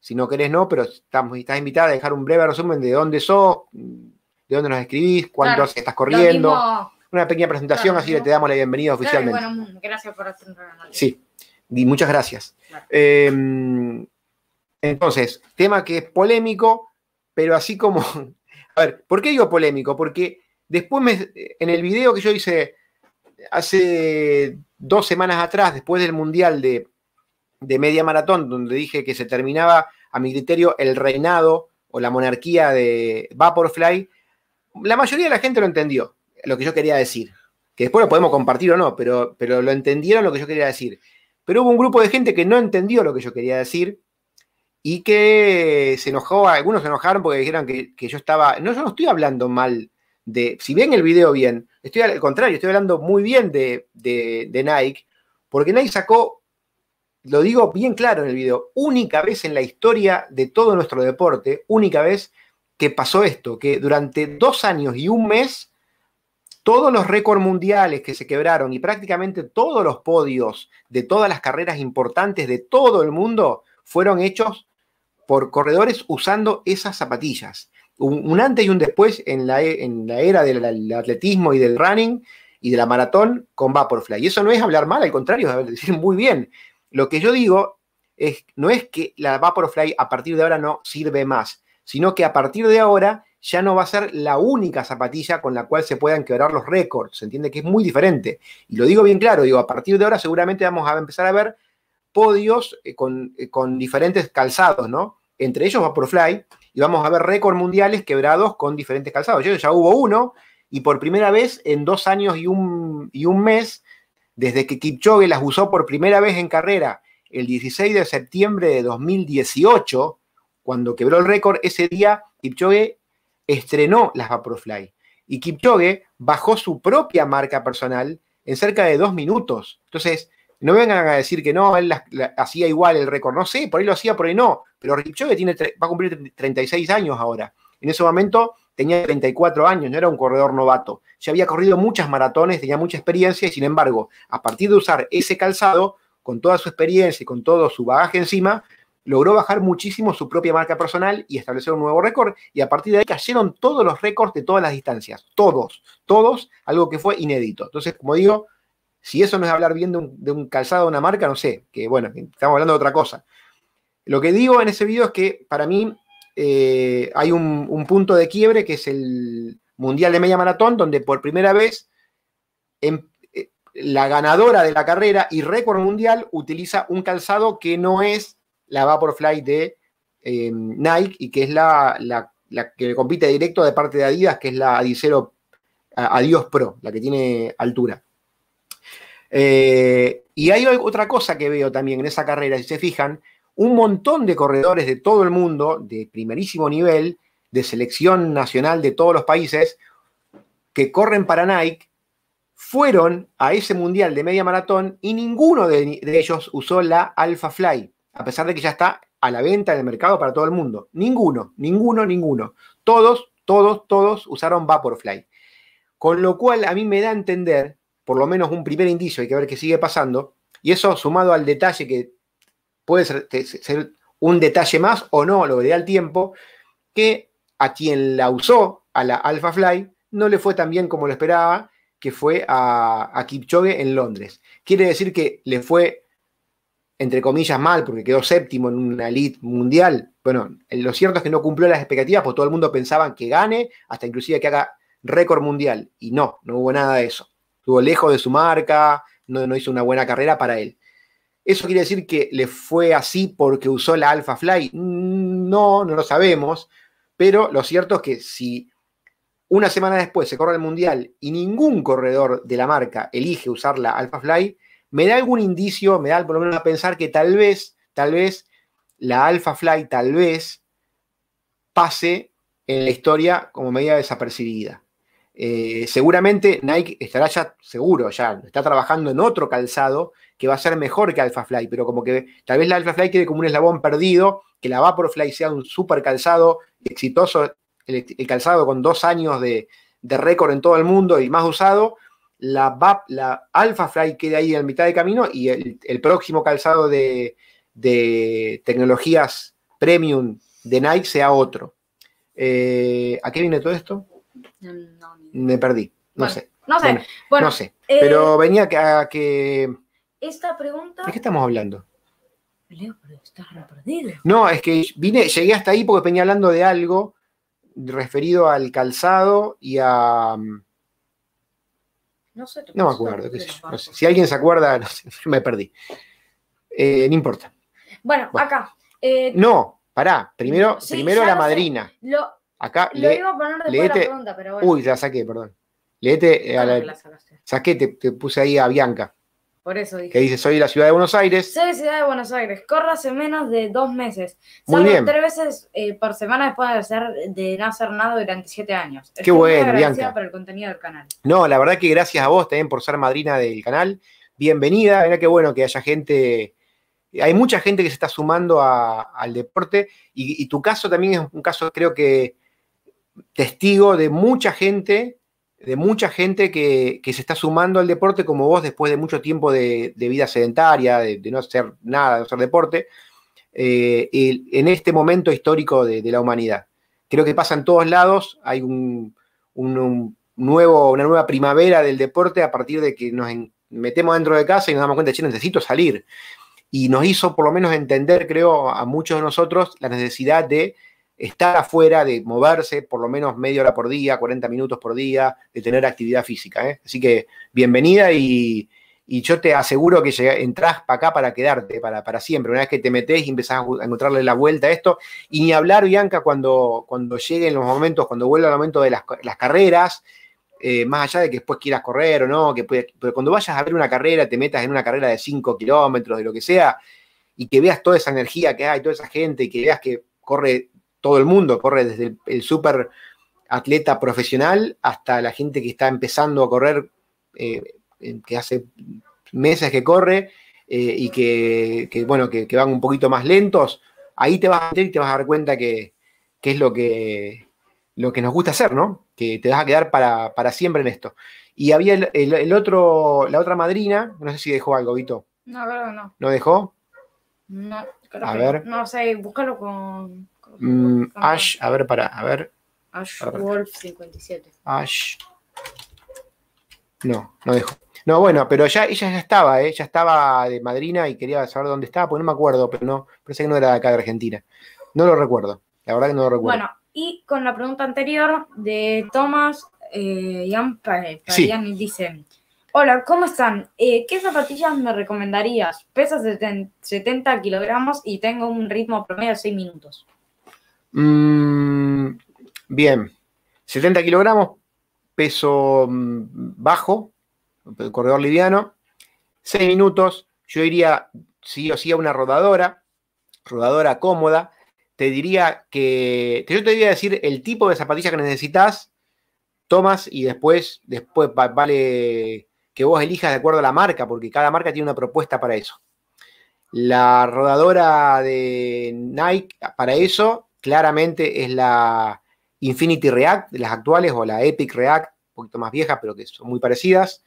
Si no querés, no, pero estás, estás invitada a dejar un breve resumen de dónde sos, de dónde nos escribís, cuántos estás corriendo. Una pequeña presentación, así le te damos la bienvenida oficialmente. gracias por Sí, y muchas gracias. Em, entonces, tema que es polémico, pero así como. A ver, ¿por qué digo polémico? Porque después me, en el video que yo hice hace dos semanas atrás, después del Mundial de, Media Maratón, donde dije que se terminaba, a mi criterio, el reinado o la monarquía de Vaporfly, la mayoría de la gente lo entendió, lo que yo quería decir. Que después lo podemos compartir o no, pero, pero lo entendieron lo que yo quería decir. Pero hubo un grupo de gente que no entendió lo que yo quería decir y que se enojó, algunos se enojaron porque dijeron que, que yo estaba, no, yo no estoy hablando mal de, si ven el video bien, Estoy al contrario, estoy hablando muy bien de, Nike, porque Nike sacó, lo digo bien claro en el video, única vez en la historia de todo nuestro deporte, única vez que pasó esto, que durante dos años y un mes, todos los récords mundiales que se quebraron y prácticamente todos los podios de todas las carreras importantes de todo el mundo fueron hechos por corredores usando esas zapatillas un, antes y un después en la, e, en la era del, atletismo y del running y de la maratón con Vaporfly. Y eso no es hablar mal, al contrario, es decir muy bien. Lo que yo digo es, no es que la Vaporfly a partir de ahora no sirve más, sino que a partir de ahora ya no va a ser la única zapatilla con la cual se puedan quebrar los récords. Se entiende que es muy diferente. Y lo digo bien claro, digo, a partir de ahora seguramente vamos a empezar a ver podios eh, con, eh, con diferentes calzados, ¿no? Entre ellos Vaporfly, y vamos a ver récords mundiales quebrados con diferentes calzados. Yo ya hubo uno y por primera vez en dos años y un, y un mes, desde que Kipchoge las usó por primera vez en carrera el 16 de septiembre de 2018, cuando quebró el récord, ese día Kipchoge estrenó las Vaporfly y Kipchoge bajó su propia marca personal en cerca de dos minutos. Entonces, no vengan a decir que no, él hacía igual el récord. No sé, por ahí lo hacía, por ahí no. Pero Kipchoge tiene, va a cumplir 36 años ahora. En ese momento tenía 34 años, no era un corredor novato. Ya había corrido muchas maratones, tenía mucha experiencia y sin embargo, a partir de usar ese calzado, con toda su experiencia y con todo su bagaje encima, logró bajar muchísimo su propia marca personal y establecer un nuevo récord. Y a partir de ahí cayeron todos los récords de todas las distancias, todos, todos, algo que fue inédito. Entonces, como digo, si eso no es hablar bien de un, de un calzado de una marca, no sé, que bueno, estamos hablando de otra cosa. Lo que digo en ese video es que para mí eh, hay un, punto de quiebre que es el Mundial de Media Maratón, donde por primera vez em, eh, la ganadora de la carrera y récord mundial utiliza un calzado que no es la Vaporfly de em, Nike y que es la, que compite directo de parte de Adidas, que es la Adicero, Adios Pro, la que tiene altura. Eh, y hay otra cosa que veo también en esa carrera, si se fijan, un montón de corredores de todo el mundo, de primerísimo nivel, de selección nacional de todos los países, que corren para Nike, fueron a ese mundial de media maratón y ninguno de, ellos usó la Alpha Fly, a pesar de que ya está a la venta en el mercado para todo el mundo. Ninguno, ninguno, ninguno. Todos, todos, todos usaron Vaporfly. Con lo cual a mí me da a entender, por lo menos un primer indicio, hay que ver qué sigue pasando, y eso sumado al detalle que puede ser, un detalle más o no, lo veré al tiempo, que a quien la usó, a la Alpha Fly, no le fue tan bien como lo esperaba, que fue a, Kipchoge en Londres. Quiere decir que le fue, entre comillas, mal, porque quedó séptimo en una elite mundial. Bueno, lo cierto es que no cumplió las expectativas, porque todo el mundo pensaba que gane, hasta inclusive que haga récord mundial. Y no, no hubo nada de eso. Estuvo lejos de su marca, no hizo una buena carrera para él. ¿Eso quiere decir que le fue así porque usó la Alpha Fly? No, no lo sabemos, pero lo cierto es que si una semana después se corre el Mundial y ningún corredor de la marca elige usar la Alpha Fly, me da algún indicio, me da por lo menos a pensar que tal vez, tal vez, la Alpha Fly tal vez pase en la historia como medida desapercibida. Eh, seguramente Nike estará ya seguro, ya está trabajando en otro calzado que va a ser mejor que Alpha Fly, pero como que tal vez la Alpha Fly quede como un eslabón perdido, que la Vaporfly sea un super calzado exitoso, el, calzado con dos años de, récord en todo el mundo y más usado, la, la Alpha Fly quede ahí en mitad de camino y el, próximo calzado de, tecnologías premium de Nike sea otro. Eh, ¿A qué viene todo esto? no, me perdí, no sé. No sé, bueno, no sé. pero eh, venía a que... Esta pregunta... ¿De qué estamos hablando? Leo, pero estás perdido. No, es que vine, llegué hasta ahí porque venía hablando de algo referido al calzado y a... Mm, no sé. No me acuerdo. Si alguien se acuerda, no sé, me perdí. Eh, no importa. Bueno, acá. Eh, no, pará. Primero, primero la madrina. Lo, Acá. Lo iba a poner después la pregunta, pero bueno. Uy, ya saqué, perdón. Leete eh, a la, saqué, te, puse ahí a Bianca. Por eso dije. Que dice, soy de la ciudad de Buenos Aires. Soy de ciudad de Buenos Aires. Corro hace menos de dos meses. tres veces eh, por semana después de, de no hacer nada durante siete años. Qué bueno, Bianca. por el contenido del canal. No, la verdad que gracias a vos también por ser madrina del canal. Bienvenida. Era qué bueno que haya gente hay mucha gente que se está sumando al deporte y, tu caso también es un caso creo que testigo de mucha gente, de mucha gente que, se está sumando al deporte como vos después de mucho tiempo de, vida sedentaria, de, no hacer nada, de hacer deporte, eh, en este momento histórico de, la humanidad. Creo que pasa en todos lados, hay un, un, nuevo, una nueva primavera del deporte a partir de que nos metemos dentro de casa y nos damos cuenta, que necesito salir. Y nos hizo por lo menos entender, creo, a muchos de nosotros la necesidad de estar afuera, de moverse por lo menos media hora por día, 40 minutos por día, de tener actividad física. ¿eh? Así que bienvenida y, yo te aseguro que entras para acá para quedarte, para, para siempre. Una vez que te metes y empezás a encontrarle la vuelta a esto, y ni hablar, Bianca, cuando, cuando lleguen los momentos, cuando vuelva el momento de las, carreras, eh, más allá de que después quieras correr o no, que pero cuando vayas a ver una carrera, te metas en una carrera de 5 kilómetros, de lo que sea, y que veas toda esa energía que hay, toda esa gente, y que veas que corre todo el mundo, corre desde el, súper super atleta profesional hasta la gente que está empezando a correr, eh, que hace meses que corre eh, y que, bueno, que, van un poquito más lentos, ahí te vas a meter y te vas a dar cuenta que, es lo que, lo que nos gusta hacer, ¿no? Que te vas a quedar para, siempre en esto. Y había el, otro, la otra madrina, no sé si dejó algo, Vito. No, claro que no. ¿No dejó? No, creo a ver. No, sé, búscalo con. Mm, Ash, a ver, para, a ver. Ash Wolf 57. Ash. No, no dejo. No, bueno, pero ya, ella ya estaba, ella eh, ya estaba de madrina y quería saber dónde estaba, pues no me acuerdo, pero no, parece que no era de acá de Argentina. No lo recuerdo, la verdad que no lo recuerdo. Bueno, y con la pregunta anterior de Thomas, eh, dice, hola, ¿cómo están? Eh, ¿Qué zapatillas me recomendarías? Pesa 70 kilogramos y tengo un ritmo promedio de 6 minutos. Mm, bien, 70 kilogramos, peso mm, bajo, corredor liviano, 6 minutos, yo iría si yo sí a una rodadora, rodadora cómoda, te diría que, yo te diría decir el tipo de zapatilla que necesitas, tomas y después, después vale que vos elijas de acuerdo a la marca, porque cada marca tiene una propuesta para eso. La rodadora de Nike para eso claramente es la Infinity React de las actuales o la Epic React, un poquito más vieja, pero que son muy parecidas.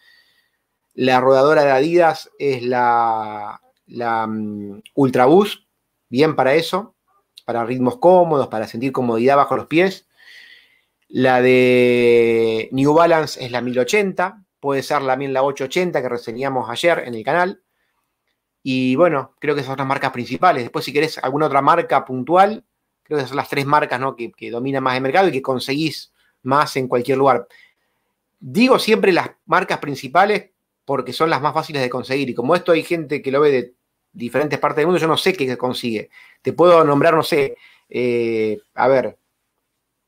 La rodadora de Adidas es la, la mm, Ultraboost, bien para eso, para ritmos cómodos, para sentir comodidad bajo los pies. La de New Balance es la 1080, puede ser también la 880 que reseñamos ayer en el canal. Y bueno, creo que esas son las marcas principales. Después, si querés alguna otra marca puntual, creo que son las tres marcas que, que dominan más el mercado y que conseguís más en cualquier lugar. Digo siempre las marcas principales porque son las más fáciles de conseguir. Y como esto hay gente que lo ve de diferentes partes del mundo, yo no sé qué consigue. Te puedo nombrar, no sé, eh, a ver,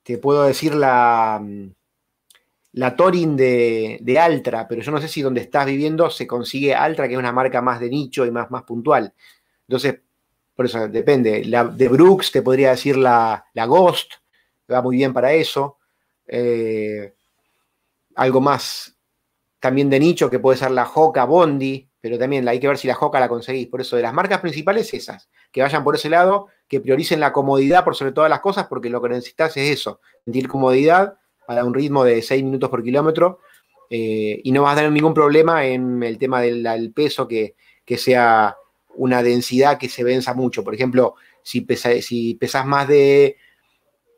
te puedo decir la, mm, la Torin de, de, Altra, pero yo no sé si donde estás viviendo se consigue Altra, que es una marca más de nicho y más, más puntual. Entonces, por eso depende. La, de Brooks, te podría decir la, la Ghost, va muy bien para eso. Eh, algo más también de nicho que puede ser la Joca Bondi, pero también hay que ver si la Joca la conseguís. Por eso, de las marcas principales, esas, que vayan por ese lado, que prioricen la comodidad por sobre todas las cosas, porque lo que necesitas es eso, sentir comodidad a un ritmo de 6 minutos por kilómetro eh, y no vas a tener ningún problema en el tema del, peso que, que sea una densidad que se venza mucho. Por ejemplo, si, pesas más de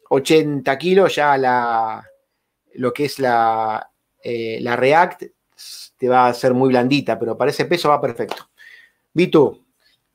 80 kilos, ya la, lo que es la, eh, la React te va a ser muy blandita, pero para ese peso va perfecto. Vitu,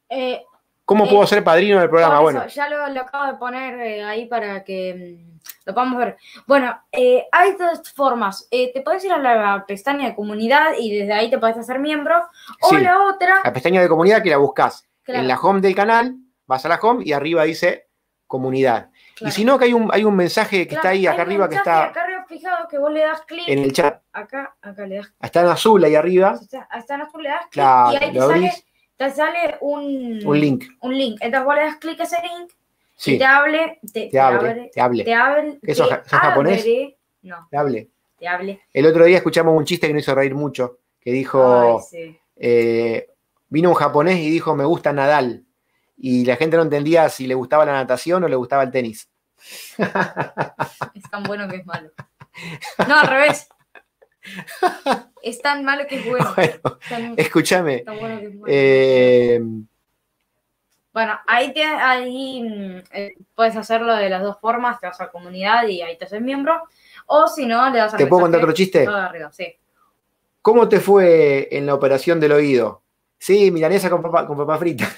eh, ¿cómo eh, puedo ser padrino del programa? bueno, ya lo, acabo de poner ahí para que mm, lo podemos ver. Bueno, eh, hay dos formas. Eh, te podés ir a la pestaña de comunidad y desde ahí te podés hacer miembro. O la otra. La pestaña de comunidad que la buscas en la home del canal, vas a la home y arriba dice comunidad. Y si no, que hay un, hay un mensaje que está ahí acá arriba que está. Acá arriba fijado que vos le das clic. En el chat. Acá, acá le das. Está en azul ahí arriba. Está, en azul, le das clic y ahí te sale, sale, un, un link. Un link. Entonces vos le das clic a ese link Sí. Te hable, te, te hable. Te hable. japonés? No. Te hable. Te hable. El otro día escuchamos un chiste que nos hizo reír mucho, que dijo, eh, vino un japonés y dijo, me gusta Nadal. Y la gente no entendía si le gustaba la natación o le gustaba el tenis. Es tan bueno que es malo. No, al revés. Es tan malo que es bueno. bueno Escúchame. Bueno es bueno. Eh, bueno, ahí, te, mm, eh, puedes hacerlo de las dos formas, te vas a comunidad y ahí te haces miembro, o si no, le das a... ¿Te puedo contar otro chiste? Arriba, sí. ¿Cómo te fue en la operación del oído? Sí, milanesa con papá, con papá frita.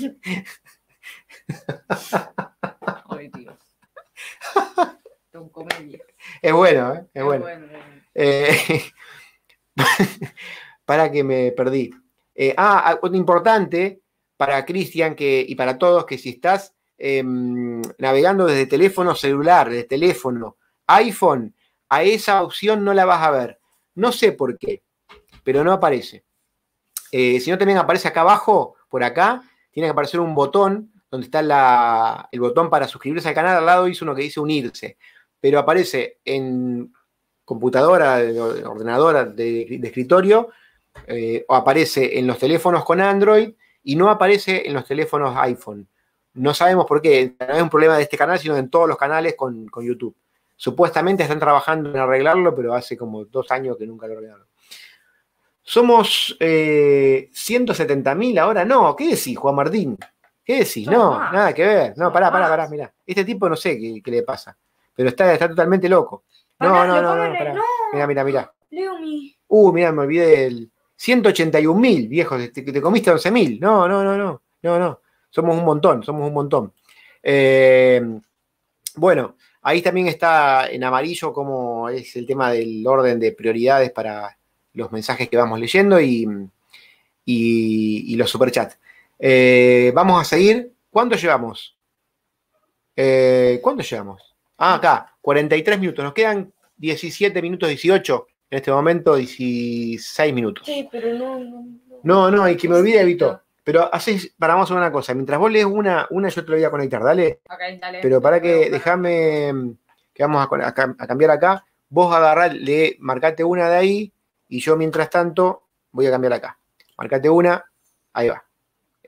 Ay, Dios. Es bueno, ¿eh? Es, bueno. bueno. Eh, para que me perdí. Eh, ah, ah importante para Cristian y para todos que si estás em, navegando desde teléfono celular, desde teléfono, iPhone, a esa opción no la vas a ver. No sé por qué, pero no aparece. Eh, si no, también aparece acá abajo, por acá, tiene que aparecer un botón donde está el botón para suscribirse al canal. Al lado hizo uno que dice unirse, pero aparece en computadora, ordenadora de, escritorio, eh, o aparece en los teléfonos con Android y no aparece en los teléfonos iPhone. No sabemos por qué, no es un problema de este canal, sino de todos los canales con, YouTube. Supuestamente están trabajando en arreglarlo, pero hace como dos años que nunca lo arreglaron. Somos 170.000 eh, ahora, no, ¿qué decís, Juan Martín? ¿Qué decís? no, nada que ver. No, pará, pará, pará, mirá. Este tipo no sé qué, le pasa, pero está, está totalmente loco. no, no, no, no, mira No. Mirá, mirá, mirá. Uh, mirá, me olvidé el... 181 mil, viejos, te, comiste 11,000. No, no, no, no, no, no. Somos un montón, somos un montón. Eh, bueno, ahí también está en amarillo cómo es el tema del orden de prioridades para los mensajes que vamos leyendo y, los superchats. Eh, vamos a seguir. ¿Cuánto llevamos? Eh, ¿Cuánto llevamos? Ah, acá, 43 minutos. Nos quedan 17 minutos 18 en este momento 16 minutos. Sí, pero no. No, no, no y que me olvide Vito. Pero haces, paramos una cosa. Mientras vos lees una, una yo te la voy a conectar, dale. Pero para que, dejame... que vamos a, cambiar acá. Vos agarrá, le, marcate una de ahí y yo mientras tanto voy a cambiar acá. Marcate una, ahí va.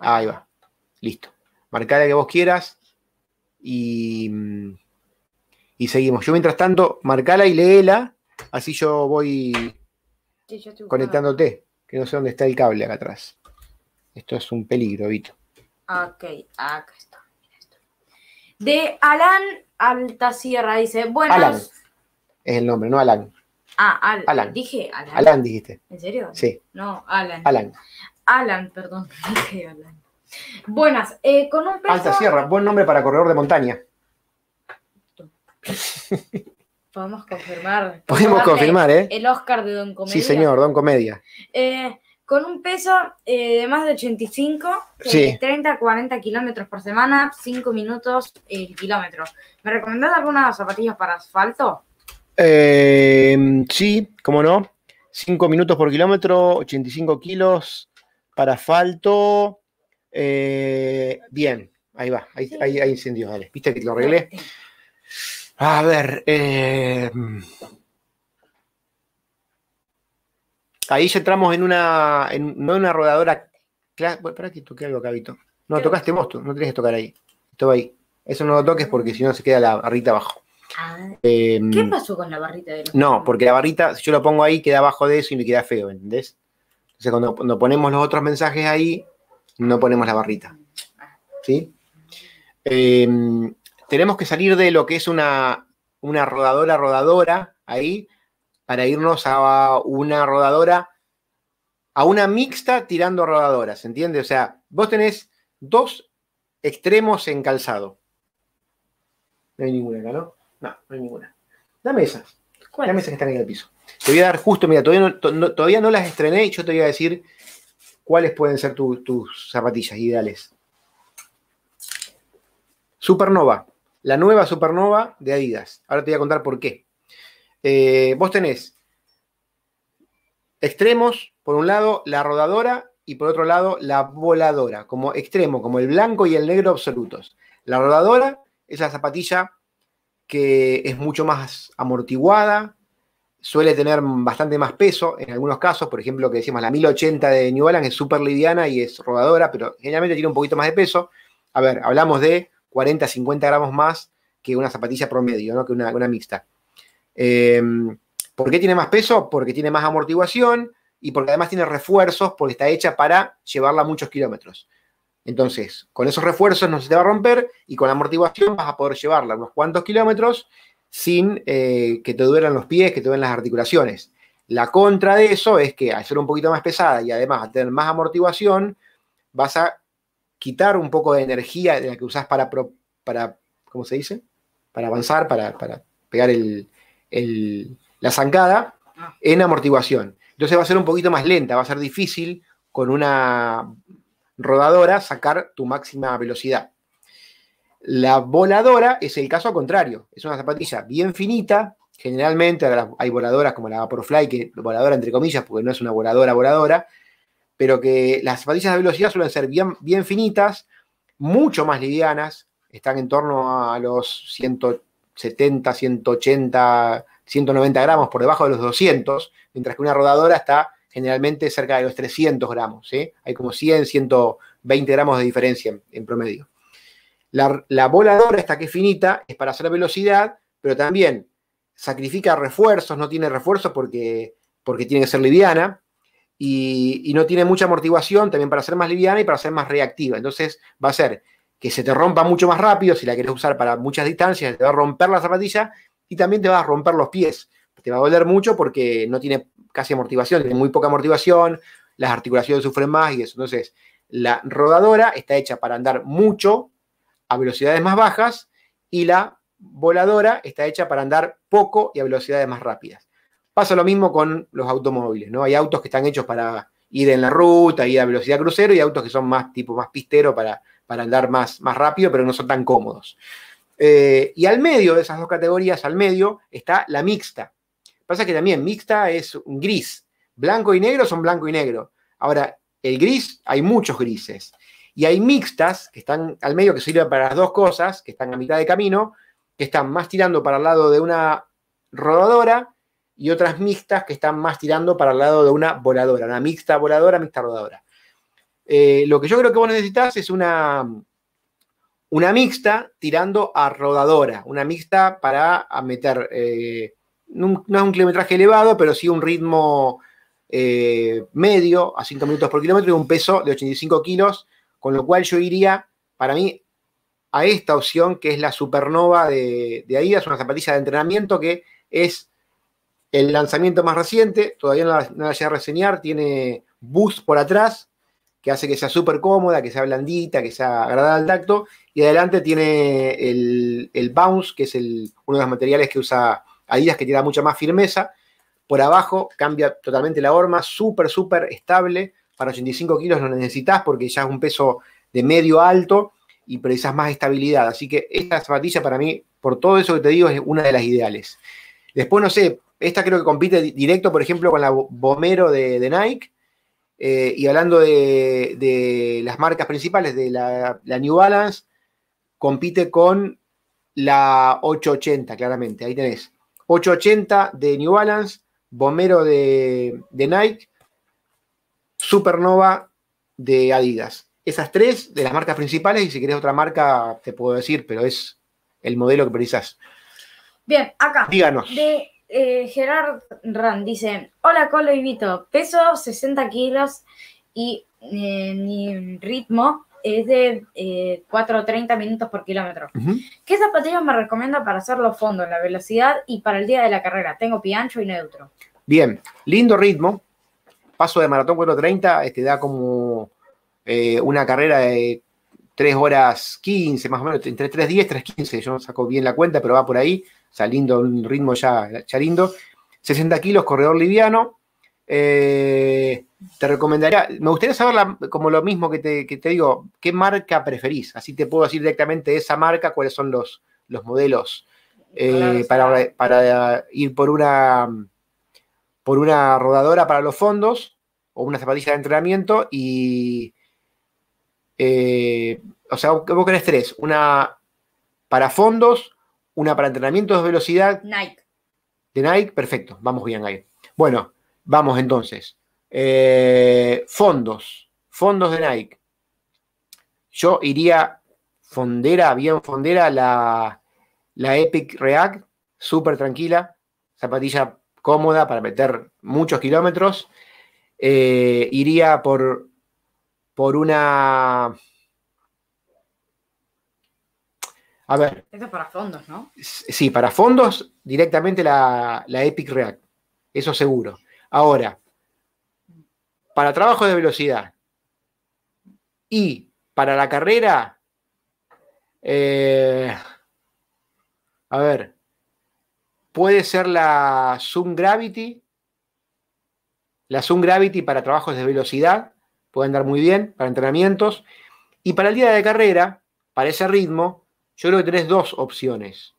Ahí va. Listo. Marcala que vos quieras y, mm, y seguimos. Yo mientras tanto, marcala y léela Así yo voy conectándote, que no sé dónde está el cable acá atrás. Esto es un peligro, Vito. Ok, acá está. De Alan Altasierra dice, buenas. Alan es el nombre, no Alan. Ah, Alan. Dije Alan. Alan dijiste. ¿En serio? Sí. No, Alan. Alan. Alan, perdón, dije Alan. Buenas, eh, con un Alta Sierra, buen nombre para corredor de montaña. Podemos confirmar. Podemos confirmar, ¿eh? El Oscar de Don Comedia. Sí, señor, Don Comedia. Eh, con un peso eh, de más de 85, 30 a 40 kilómetros por semana, 5 minutos el kilómetro. ¿Me recomendás algunas zapatillas para asfalto? Em, sí, cómo no. 5 minutos por kilómetro, 85 kilos para asfalto. Eh, bien, ahí va, ahí, ahí, incendios, dale. ¿Viste que lo arreglé? Este. A ver. Eh, ahí ya entramos en una. no en una rodadora. Bueno, espera que toqué algo, Cabito. No, tocaste vos tú. No tienes que tocar ahí. Estaba ahí. Eso no lo toques porque si no se queda la barrita abajo. Ah. Em, ¿Qué pasó con la barrita de los No, porque la barrita, si yo lo pongo ahí, queda abajo de eso y me queda feo, ¿entendés? Entonces, cuando, cuando ponemos los otros mensajes ahí, no ponemos la barrita. Ah. ¿Sí? Eh, tenemos que salir de lo que es una, una rodadora rodadora ahí para irnos a una rodadora, a una mixta tirando rodadoras, ¿entiendes? O sea, vos tenés dos extremos en calzado. No hay ninguna ¿no? No, no hay ninguna. la mesa, ¿Cuál? Dame esas que están en el piso. Te voy a dar justo, mira, todavía no, las estrené y yo te voy a decir cuáles pueden ser tus zapatillas ideales. Supernova la nueva supernova de Adidas. Ahora te voy a contar por qué. Eh, vos tenés extremos, por un lado la rodadora y por otro lado la voladora, como extremo, como el blanco y el negro absolutos. La rodadora es la zapatilla que es mucho más amortiguada, suele tener bastante más peso en algunos casos, por ejemplo, que decimos la 1080 de New Balance es súper liviana y es rodadora, pero generalmente tiene un poquito más de peso. A ver, hablamos de 40, 50 gramos más que una zapatilla promedio, ¿no? que una, mixta. Em, ¿Por qué tiene más peso? Porque tiene más amortiguación y porque además tiene refuerzos, porque está hecha para llevarla muchos kilómetros. Entonces, con esos refuerzos no se te va a romper y con la amortiguación vas a poder llevarla unos cuantos kilómetros sin eh, que te duelan los pies, que te dueran las articulaciones. La contra de eso es que al ser un poquito más pesada y además a tener más amortiguación, vas a quitar un poco de energía de la que usás para, para ¿cómo se dice? Para avanzar, para, pegar la zancada ah. en amortiguación. Entonces va a ser un poquito más lenta, va a ser difícil con una rodadora sacar tu máxima velocidad. La voladora es el caso contrario, es una zapatilla bien finita, generalmente hay voladoras como la Vaporfly, que voladora entre comillas, porque no es una voladora voladora, pero que las zapatillas de velocidad suelen ser bien, finitas, mucho más livianas, están en torno a los 170, 180, 190 gramos, por debajo de los 200, mientras que una rodadora está generalmente cerca de los 300 gramos, hay como 100, 120 gramos de diferencia en, promedio. La, voladora, esta que es finita, es para hacer velocidad, pero también sacrifica refuerzos, no tiene refuerzos porque, porque tiene que ser liviana, y, no tiene mucha amortiguación también para ser más liviana y para ser más reactiva. Entonces va a ser que se te rompa mucho más rápido si la quieres usar para muchas distancias, te va a romper la zapatilla y también te va a romper los pies. Te va a doler mucho porque no tiene casi amortiguación, tiene muy poca amortiguación, las articulaciones sufren más y eso. Entonces, la rodadora está hecha para andar mucho a velocidades más bajas y la voladora está hecha para andar poco y a velocidades más rápidas. Pasa lo mismo con los automóviles, ¿no? Hay autos que están hechos para ir en la ruta, ir a velocidad crucero, y autos que son más tipo más pistero para, para andar más, más rápido, pero no son tan cómodos. Eh, y al medio de esas dos categorías, al medio, está la mixta. Pasa que también mixta es un gris. Blanco y negro son blanco y negro. Ahora, el gris, hay muchos grises. Y hay mixtas que están al medio, que sirven para las dos cosas, que están a mitad de camino, que están más tirando para el lado de una rodadora y otras mixtas que están más tirando para el lado de una voladora, una mixta voladora, mixta rodadora. Eh, lo que yo creo que vos necesitas es una, una mixta tirando a rodadora, una mixta para meter, eh, no es un kilometraje elevado, pero sí un ritmo eh, medio a 5 minutos por kilómetro y un peso de 85 kilos, con lo cual yo iría, para mí, a esta opción que es la supernova de, de es una zapatilla de entrenamiento que es el lanzamiento más reciente, todavía no la, a reseñar, tiene boost por atrás, que hace que sea súper cómoda, que sea blandita, que sea agradable al tacto. Y adelante tiene el, bounce, que es uno de los materiales que usa Adidas, que te da mucha más firmeza. Por abajo cambia totalmente la horma, súper, súper estable. Para 85 kilos lo necesitas porque ya es un peso de medio alto y precisas más estabilidad. Así que esta zapatilla para mí, por todo eso que te digo, es una de las ideales. Después, no sé, esta creo que compite directo, por ejemplo, con la Bomero de, Nike. Eh, y hablando de, las marcas principales, de la, New Balance, compite con la 880, claramente. Ahí tenés. 880 de New Balance, Bomero de, Nike, Supernova de Adidas. Esas tres de las marcas principales, y si querés otra marca, te puedo decir, pero es el modelo que precisas. Bien, acá. Díganos. Eh, Gerard Rand dice, hola Colo y Vito, peso 60 kilos y eh, mi ritmo es de 4.30 eh, minutos por kilómetro. ¿Qué zapatillas me recomienda para hacer los fondos, la velocidad y para el día de la carrera? Tengo pie ancho y neutro. Bien, lindo ritmo. Paso de maratón 4.30, este da como una carrera de 3 horas 15, más o menos, entre 3.10 y 3.15. Yo no saco bien la cuenta, pero va por ahí saliendo a un ritmo ya, ya lindo. 60 kilos, corredor liviano. Eh, te recomendaría, me gustaría saber como lo mismo que te, digo, ¿qué marca preferís? Así te puedo decir directamente esa marca, cuáles son los, los modelos eh, para, ir por una, por una rodadora para los fondos o una zapatilla de entrenamiento y, eh, o sea, vos querés tres, una para fondos, una para entrenamiento de velocidad. Nike. De Nike, perfecto, vamos bien ahí. Bueno, vamos entonces. Eh, fondos, fondos de Nike. Yo iría fondera, bien fondera, la, la Epic React, súper tranquila, zapatilla cómoda para meter muchos kilómetros. Eh, iría por, por una A ver. Esto es para fondos, ¿no? Sí, para fondos directamente la, Epic React. Eso seguro. Ahora, para trabajo de velocidad y para la carrera, eh, a ver, puede ser la Zoom Gravity. La Zoom Gravity para trabajos de velocidad puede andar muy bien, para entrenamientos. Y para el día de carrera, para ese ritmo, yo creo que tenés dos opciones.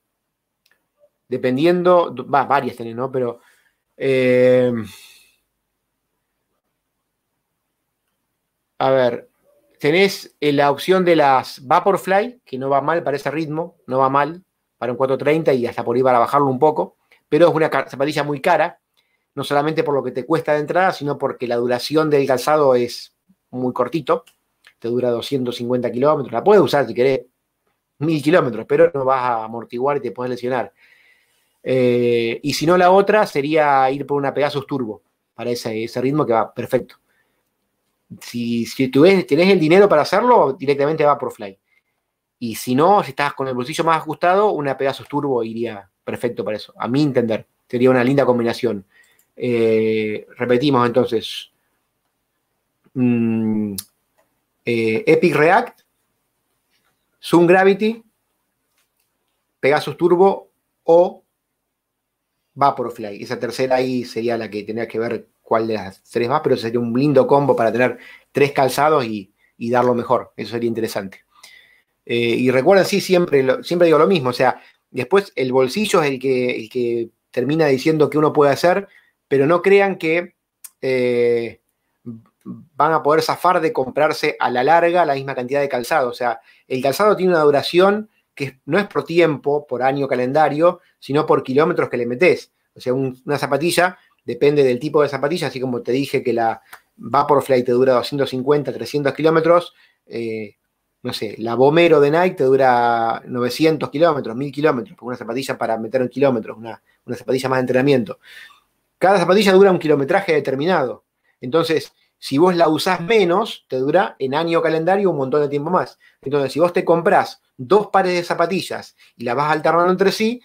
Dependiendo, va, varias tenés, ¿no? Pero. Eh, a ver, tenés eh, la opción de las Vaporfly, que no va mal para ese ritmo, no va mal para un 430 y hasta por ahí para bajarlo un poco, pero es una zapatilla muy cara, no solamente por lo que te cuesta de entrada, sino porque la duración del calzado es muy cortito, te dura 250 kilómetros, la puedes usar si querés mil kilómetros, pero no vas a amortiguar y te puedes lesionar. Eh, y si no, la otra sería ir por una Pegasus Turbo para ese, ritmo que va perfecto. Si, si tenés el dinero para hacerlo, directamente va por Fly. Y si no, si estás con el bolsillo más ajustado, una Pegasus Turbo iría perfecto para eso. A mi entender, sería una linda combinación. Eh, repetimos entonces. Mm, eh, Epic React, Zoom Gravity, Pegasus Turbo o fly. Esa tercera ahí sería la que tenía que ver cuál de las tres más, pero sería un lindo combo para tener tres calzados y, darlo dar lo mejor. Eso sería interesante. Eh, y recuerden, sí, siempre, siempre digo lo mismo. O sea, después el bolsillo es el que, el que termina diciendo que uno puede hacer, pero no crean que eh, van a poder zafar de comprarse a la larga la misma cantidad de calzado. O sea, el calzado tiene una duración que no es por tiempo, por año calendario, sino por kilómetros que le metes. O sea, una zapatilla depende del tipo de zapatilla, así como te dije que la Vaporfly te dura 250, 300 kilómetros, eh, no sé, la Bomero de Nike te dura 900 kilómetros, 1000 kilómetros, una zapatilla para meter un kilómetro, una, una zapatilla más de entrenamiento. Cada zapatilla dura un kilometraje determinado. Entonces, si vos la usás menos, te dura en año calendario un montón de tiempo más. Entonces, si vos te compras dos pares de zapatillas y las vas alternando entre sí,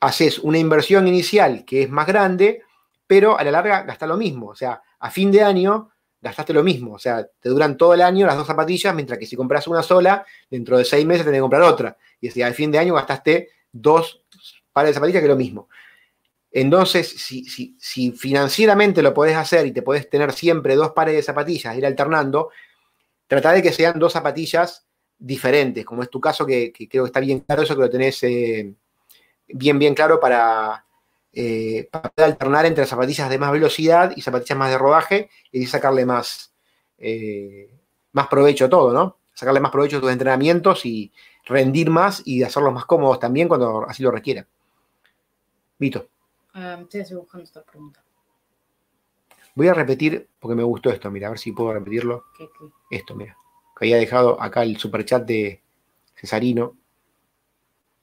haces una inversión inicial que es más grande, pero a la larga gastás lo mismo. O sea, a fin de año gastaste lo mismo. O sea, te duran todo el año las dos zapatillas, mientras que si compras una sola, dentro de seis meses tenés que comprar otra. Y si al fin de año gastaste dos pares de zapatillas, que es lo mismo. Entonces, si, financieramente lo podés hacer y te podés tener siempre dos pares de zapatillas, ir alternando, tratar de que sean dos zapatillas diferentes, como es tu caso, que, creo que está bien claro eso, que lo tenés eh, bien, bien claro eh, para, poder alternar entre zapatillas de más velocidad y zapatillas más de rodaje y sacarle más, eh, más provecho a todo, ¿no? Sacarle más provecho a tus entrenamientos y rendir más y hacerlos más cómodos también cuando así lo requiera. Vito. Em, esta Voy a repetir, porque me gustó esto, mira, a ver si puedo repetirlo. Esto, mira. Que había dejado acá el superchat de Cesarino.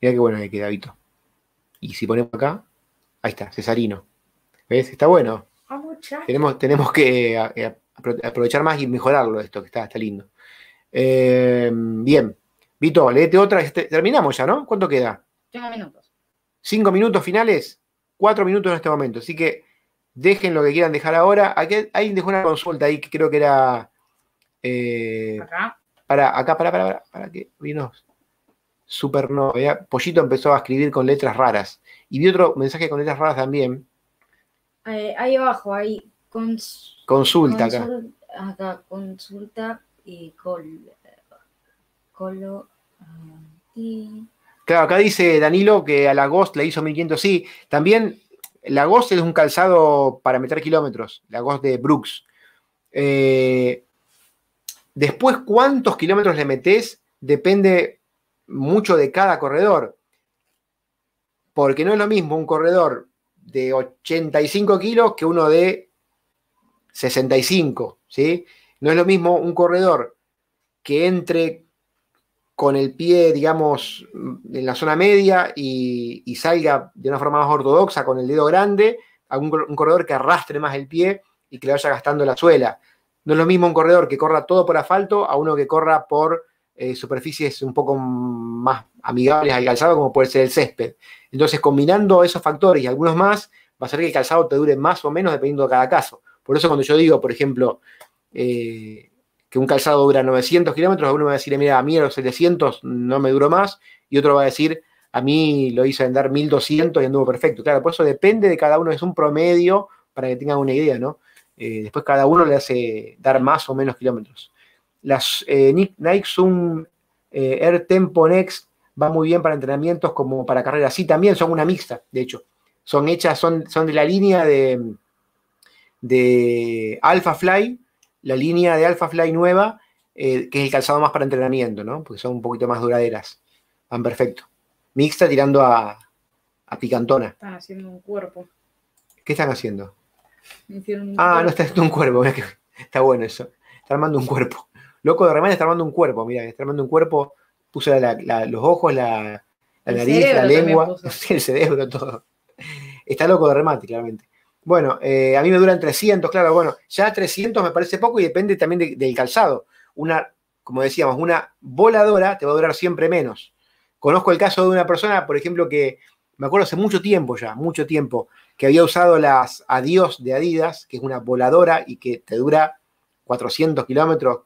Mira qué bueno que queda, Vito. Y si ponemos acá, ahí está, Cesarino. ¿Ves? Está bueno. Ah, tenemos, tenemos que eh, eh, aprovechar más y mejorarlo esto, que está, está lindo. Em, bien. Vito, leete otra. Este, terminamos ya, ¿no? ¿Cuánto queda? Cinco minutos. ¿Cinco minutos finales? cuatro minutos en este momento. Así que dejen lo que quieran dejar ahora. Aquí, alguien dejó una consulta ahí que creo que era. Eh, acá. Para, acá, para, para, para, que vino supernova no. Pollito empezó a escribir con letras raras. Y vi otro mensaje con letras raras también. Eh, ahí abajo, ahí. consulta acá. Acá, consulta y col. Colo. Ah, y Claro, acá dice Danilo que a la Ghost le hizo 1500, sí. También la Ghost es un calzado para meter kilómetros, la Ghost de Brooks. Eh, después, cuántos kilómetros le metes depende mucho de cada corredor. Porque no es lo mismo un corredor de 85 kilos que uno de 65, ¿sí? No es lo mismo un corredor que entre con el pie, digamos, en la zona media y, salga de una forma más ortodoxa con el dedo grande, a un, corredor que arrastre más el pie y que le vaya gastando la suela. No es lo mismo un corredor que corra todo por asfalto a uno que corra por eh, superficies un poco más amigables al calzado, como puede ser el césped. Entonces, combinando esos factores y algunos más, va a ser que el calzado te dure más o menos dependiendo de cada caso. Por eso cuando yo digo, por ejemplo, eh, que un calzado dura 900 kilómetros, uno va a decir, mira, a mí a los 700 no me duró más, y otro va a decir, a mí lo hice andar 1200 y anduvo perfecto. Claro, por pues eso depende de cada uno, es un promedio para que tengan una idea, ¿no? Eh, después cada uno le hace dar más o menos kilómetros. Las eh, Nike Zoom eh, Air Tempo Next va muy bien para entrenamientos como para carreras. Sí, también son una mixta, de hecho. Son hechas, son, de la línea de, de Alpha Fly, la línea de Alpha Fly nueva, eh, que es el calzado más para entrenamiento, ¿no? Porque son un poquito más duraderas. Van perfecto. Mixta tirando a, picantona. Están haciendo un cuerpo. ¿Qué están haciendo? ah, no está haciendo un cuerpo. Está bueno eso. Está armando un cuerpo. Loco de remate está armando un cuerpo. Mira, está armando un cuerpo. Puso los ojos, la, la nariz, la lengua, el cerebro, todo. Está loco de remate, claramente. Bueno, eh, a mí me duran 300, claro, bueno, ya 300 me parece poco y depende también del calzado. Una, como decíamos, una voladora te va a durar siempre menos. Conozco el caso de una persona, por ejemplo, que me acuerdo hace mucho tiempo ya, mucho tiempo, que había usado las Adiós de Adidas, que es una voladora y que te dura 400 kilómetros,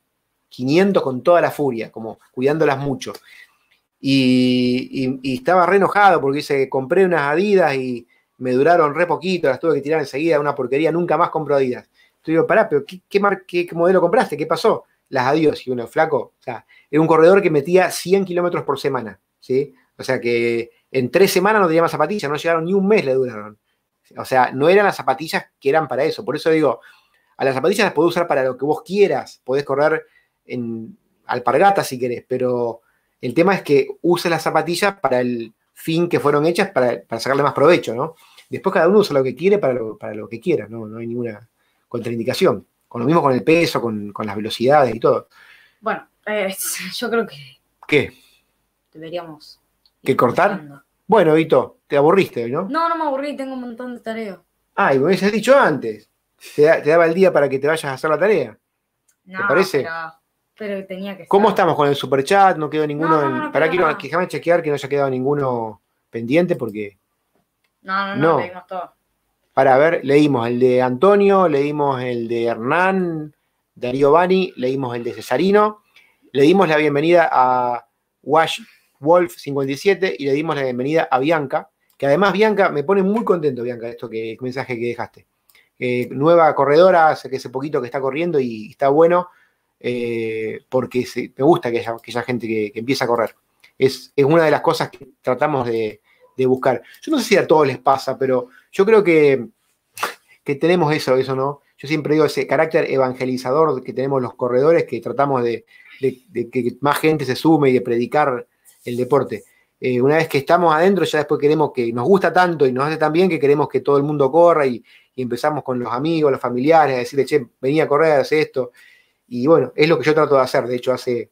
500 con toda la furia, como cuidándolas mucho. Y, y, estaba re enojado porque dice, compré unas Adidas y me duraron re poquito, las tuve que tirar enseguida, una porquería, nunca más compro Adidas. Entonces digo, pará, pero ¿qué, mar, qué modelo compraste? ¿Qué pasó? Las adiós. Y uno, flaco, o sea, era un corredor que metía 100 kilómetros por semana, ¿sí? O sea que en tres semanas no tenía más zapatillas, no llegaron ni un mes le duraron. O sea, no eran las zapatillas que eran para eso. Por eso digo, a las zapatillas las podés usar para lo que vos quieras. Podés correr en alpargatas si querés, pero el tema es que uses las zapatillas para el, fin que fueron hechas para, sacarle más provecho, ¿no? Después cada uno usa lo que quiere para lo, que quiera, ¿no? No hay ninguna contraindicación. Con lo mismo con el peso, con, las velocidades y todo. Bueno, eh, yo creo que... ¿Qué? Deberíamos... ¿Qué, cortar? Bueno, Vito, te aburriste, hoy, ¿no? No, no me aburrí, tengo un montón de tareas. Ah, y me hubieses dicho antes. Te, daba el día para que te vayas a hacer la tarea. No, ¿Te parece? pero tenía que ¿Cómo estamos con el superchat? No quedó ninguno. para que déjame chequear que no haya quedado ninguno pendiente porque. No, no, no, leímos todo. Para ver, leímos el de Antonio, leímos el de Hernán, de Bani, leímos el de Cesarino, le dimos la bienvenida a Wash Wolf 57 y le dimos la bienvenida a Bianca, que además Bianca me pone muy contento, Bianca, esto que mensaje que dejaste. Eh, nueva corredora, hace que hace poquito que está corriendo y está bueno eh, porque me gusta que haya, gente que, empiece a correr. Es, una de las cosas que tratamos de, buscar. Yo no sé si a todos les pasa, pero yo creo que, que tenemos eso, eso, ¿no? Yo siempre digo ese carácter evangelizador que tenemos los corredores, que tratamos de, que más gente se sume y de predicar el deporte. Eh, una vez que estamos adentro, ya después queremos que nos gusta tanto y nos hace tan bien que queremos que todo el mundo corra y, empezamos con los amigos, los familiares, a decirle, che, venía a correr, hace esto. Y bueno, es lo que yo trato de hacer. De hecho, hace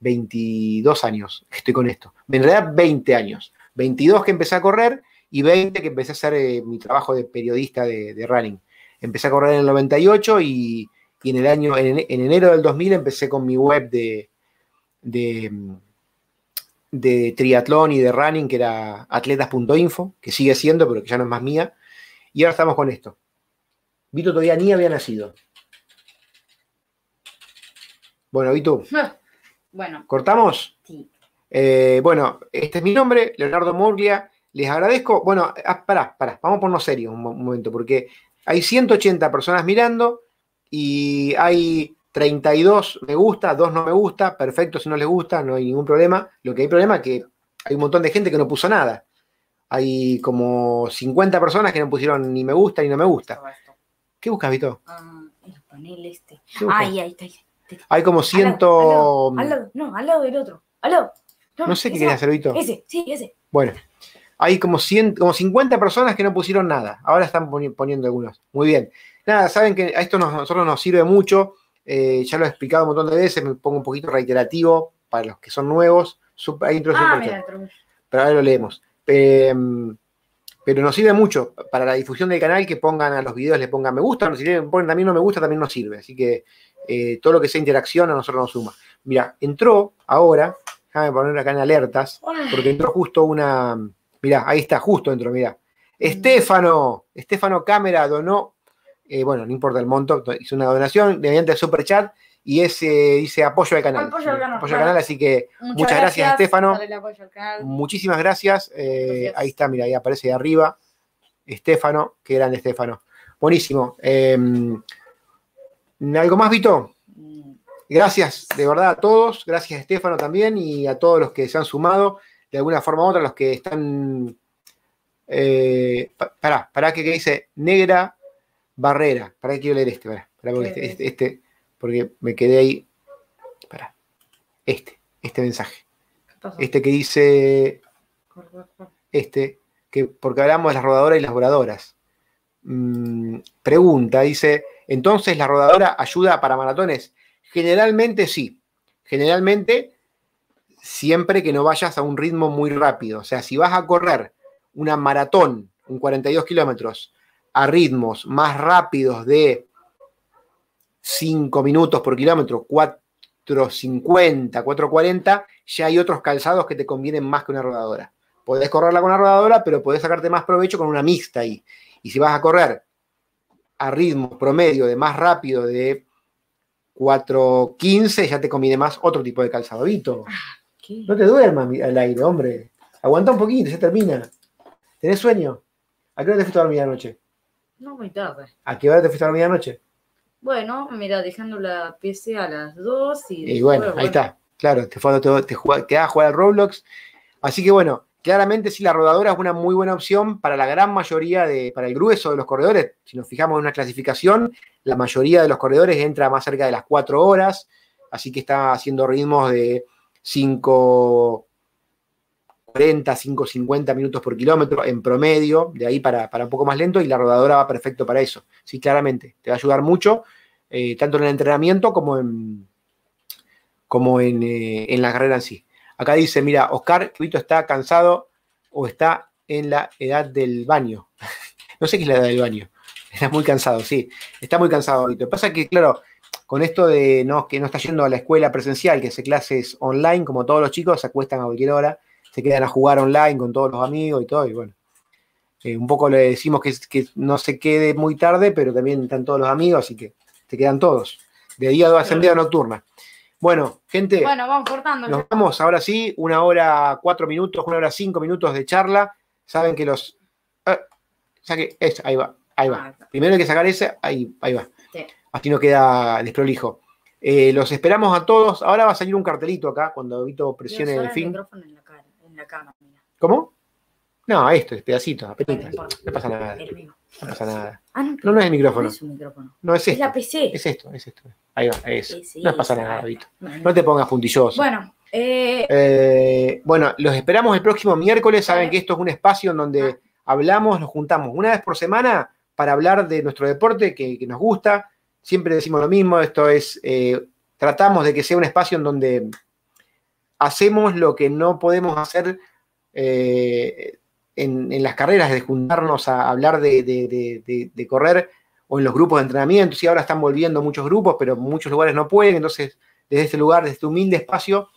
22 años estoy con esto. En realidad, 20 años. 22 que empecé a correr y 20 que empecé a hacer eh, mi trabajo de periodista de, running. Empecé a correr en el 98 y, en el año, en, en, enero del 2000 empecé con mi web de, de, de triatlón y de running, que era atletas.info, que sigue siendo, pero que ya no es más mía. Y ahora estamos con esto. Vito todavía ni había nacido. Bueno, tú? bueno. ¿Cortamos? Sí. Eh, bueno, este es mi nombre, Leonardo Murglia. Les agradezco. Bueno, ah, pará, pará, vamos por ponernos serio un, momento, porque hay 180 personas mirando y hay 32 me gusta, 2 no me gusta, perfecto si no les gusta, no hay ningún problema. Lo que hay problema es que hay un montón de gente que no puso nada. Hay como 50 personas que no pusieron ni me gusta ni no me gusta. ¿Qué buscas, Vito? Ah, el panel este. ahí, ahí está. Hay como ciento. Mm, no, al lado del otro. No, sé qué quería hacer, Vito. Ese, sí, ese. Bueno. Hay como, 50 personas que no pusieron nada. Ahora están poniendo algunos. Muy bien. Nada, saben que a esto nosotros nos sirve mucho. Eh, ya lo he explicado un montón de veces. Me pongo un poquito reiterativo para los que son nuevos. hay ah, Pero ahora lo leemos. Em, pero nos sirve mucho para la difusión del canal que pongan a los videos, le pongan me gusta, si le ponen también no me gusta, también nos sirve. Así que eh, todo lo que sea interacción a nosotros nos suma. Mira, entró ahora, déjame poner acá en alertas, porque entró justo una, mira, ahí está, justo entró, mira. Mm. Estefano, Estefano Cámara donó, eh, bueno, no importa el monto, hizo una donación mediante super chat y ese dice apoyo al canal. Apoyo al canal, así que muchas, gracias, Estéfano Muchísimas eh, gracias. Ahí está, mira, ahí aparece de arriba. Estefano, qué grande Estefano. Buenísimo. Em, ¿Algo más, Vito? Mm. Gracias de verdad a todos, gracias a Estefano también y a todos los que se han sumado, de alguna forma u otra, los que están... Eh, para pará, pará que, dice Negra Barrera, para que quiero leer este, pará, pará porque este, este, porque me quedé ahí, para este, este mensaje, este que dice, este, que porque hablamos de las rodadoras y las voladoras, mm, pregunta, dice... Entonces, ¿la rodadora ayuda para maratones? Generalmente sí. Generalmente, siempre que no vayas a un ritmo muy rápido. O sea, si vas a correr una maratón, un 42 kilómetros, a ritmos más rápidos de 5 minutos por kilómetro, 4.50, 4.40, ya hay otros calzados que te convienen más que una rodadora. Podés correrla con una rodadora, pero podés sacarte más provecho con una mixta ahí. Y si vas a correr a ritmo promedio de más rápido de 4.15, ya te combine más otro tipo de calzado. Vito, ah, no te duermas al aire, hombre. Aguanta un poquito, ya termina. ¿Tenés sueño? ¿A qué hora te fuiste a dormir anoche? No, muy tarde. ¿A qué hora te fuiste a dormir anoche? Bueno, mira, dejando la PC a las 2 y... Y bueno, ahí está. Claro, te, fue, te, a jugar al Roblox. Así que bueno, Claramente sí, la rodadora es una muy buena opción para la gran mayoría, de, para el grueso de los corredores. Si nos fijamos en una clasificación, la mayoría de los corredores entra más cerca de las 4 horas, así que está haciendo ritmos de 5, 40, 5, 50 minutos por kilómetro en promedio, de ahí para, un poco más lento, y la rodadora va perfecto para eso. Sí, claramente, te va a ayudar mucho, eh, tanto en el entrenamiento como en, como en, eh, en la carrera en sí. Acá dice, mira, Oscar, Vito está cansado o está en la edad del baño. no sé qué es la edad del baño. Está muy cansado, sí. Está muy cansado, que Pasa que, claro, con esto de no, que no está yendo a la escuela presencial, que hace clases online, como todos los chicos, se acuestan a cualquier hora, se quedan a jugar online con todos los amigos y todo, y bueno. Eh, un poco le decimos que, no se quede muy tarde, pero también están todos los amigos, así que se quedan todos. De día a día nocturna. Bueno, gente. vamos cortando. Nos vamos ahora sí, una hora cuatro minutos, una hora cinco minutos de charla. Saben que los. Eh, saque, es, ahí va, ahí va. Ah, Primero hay que sacar ese, ahí, ahí va. Así no queda desprolijo. Eh, los esperamos a todos. Ahora va a salir un cartelito acá cuando Vito presione el fin. ¿Cómo? No, esto, es pedacito, apenas. No, pasa nada. No pasa nada. Ah, no, es el micrófono. No es un micrófono. No es esto. Es la PC. Es esto, es esto. Ahí va, es. no pasa nada, No te pongas puntilloso. Eh, eh, bueno. los esperamos el próximo miércoles. Saben que esto es un espacio en donde ah. hablamos, nos juntamos una vez por semana para hablar de nuestro deporte que, nos gusta. Siempre decimos lo mismo, esto es, eh, tratamos de que sea un espacio en donde hacemos lo que no podemos hacer en, las carreras, de juntarnos a hablar de, correr o en los grupos de entrenamiento. si ahora están volviendo muchos grupos, pero muchos lugares no pueden. Entonces, desde este lugar, desde este humilde espacio,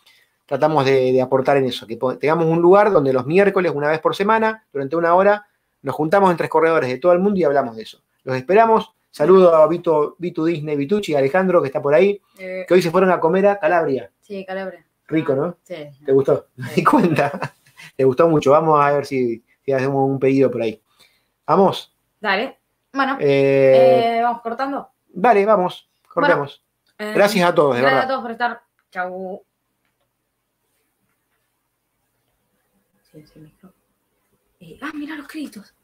tratamos de, aportar en eso, que tengamos un lugar donde los miércoles, una vez por semana, durante una hora, nos juntamos entre corredores de todo el mundo y hablamos de eso. Los esperamos. Saludo a Vito, Vito Disney, Vitucci, Alejandro, que está por ahí, eh, que hoy se fueron a comer a Calabria. Sí, Calabria. Rico, ¿no? Sí. ¿Te gustó? Me di cuenta. Te gustó mucho. Vamos a ver si y hacemos un pedido por ahí. ¿Vamos? Dale. Bueno, eh, eh, vamos cortando. Vale, vamos, cortamos. Eh, gracias a todos, de gracias verdad. Gracias a todos por estar. Chau. ah, mira los créditos.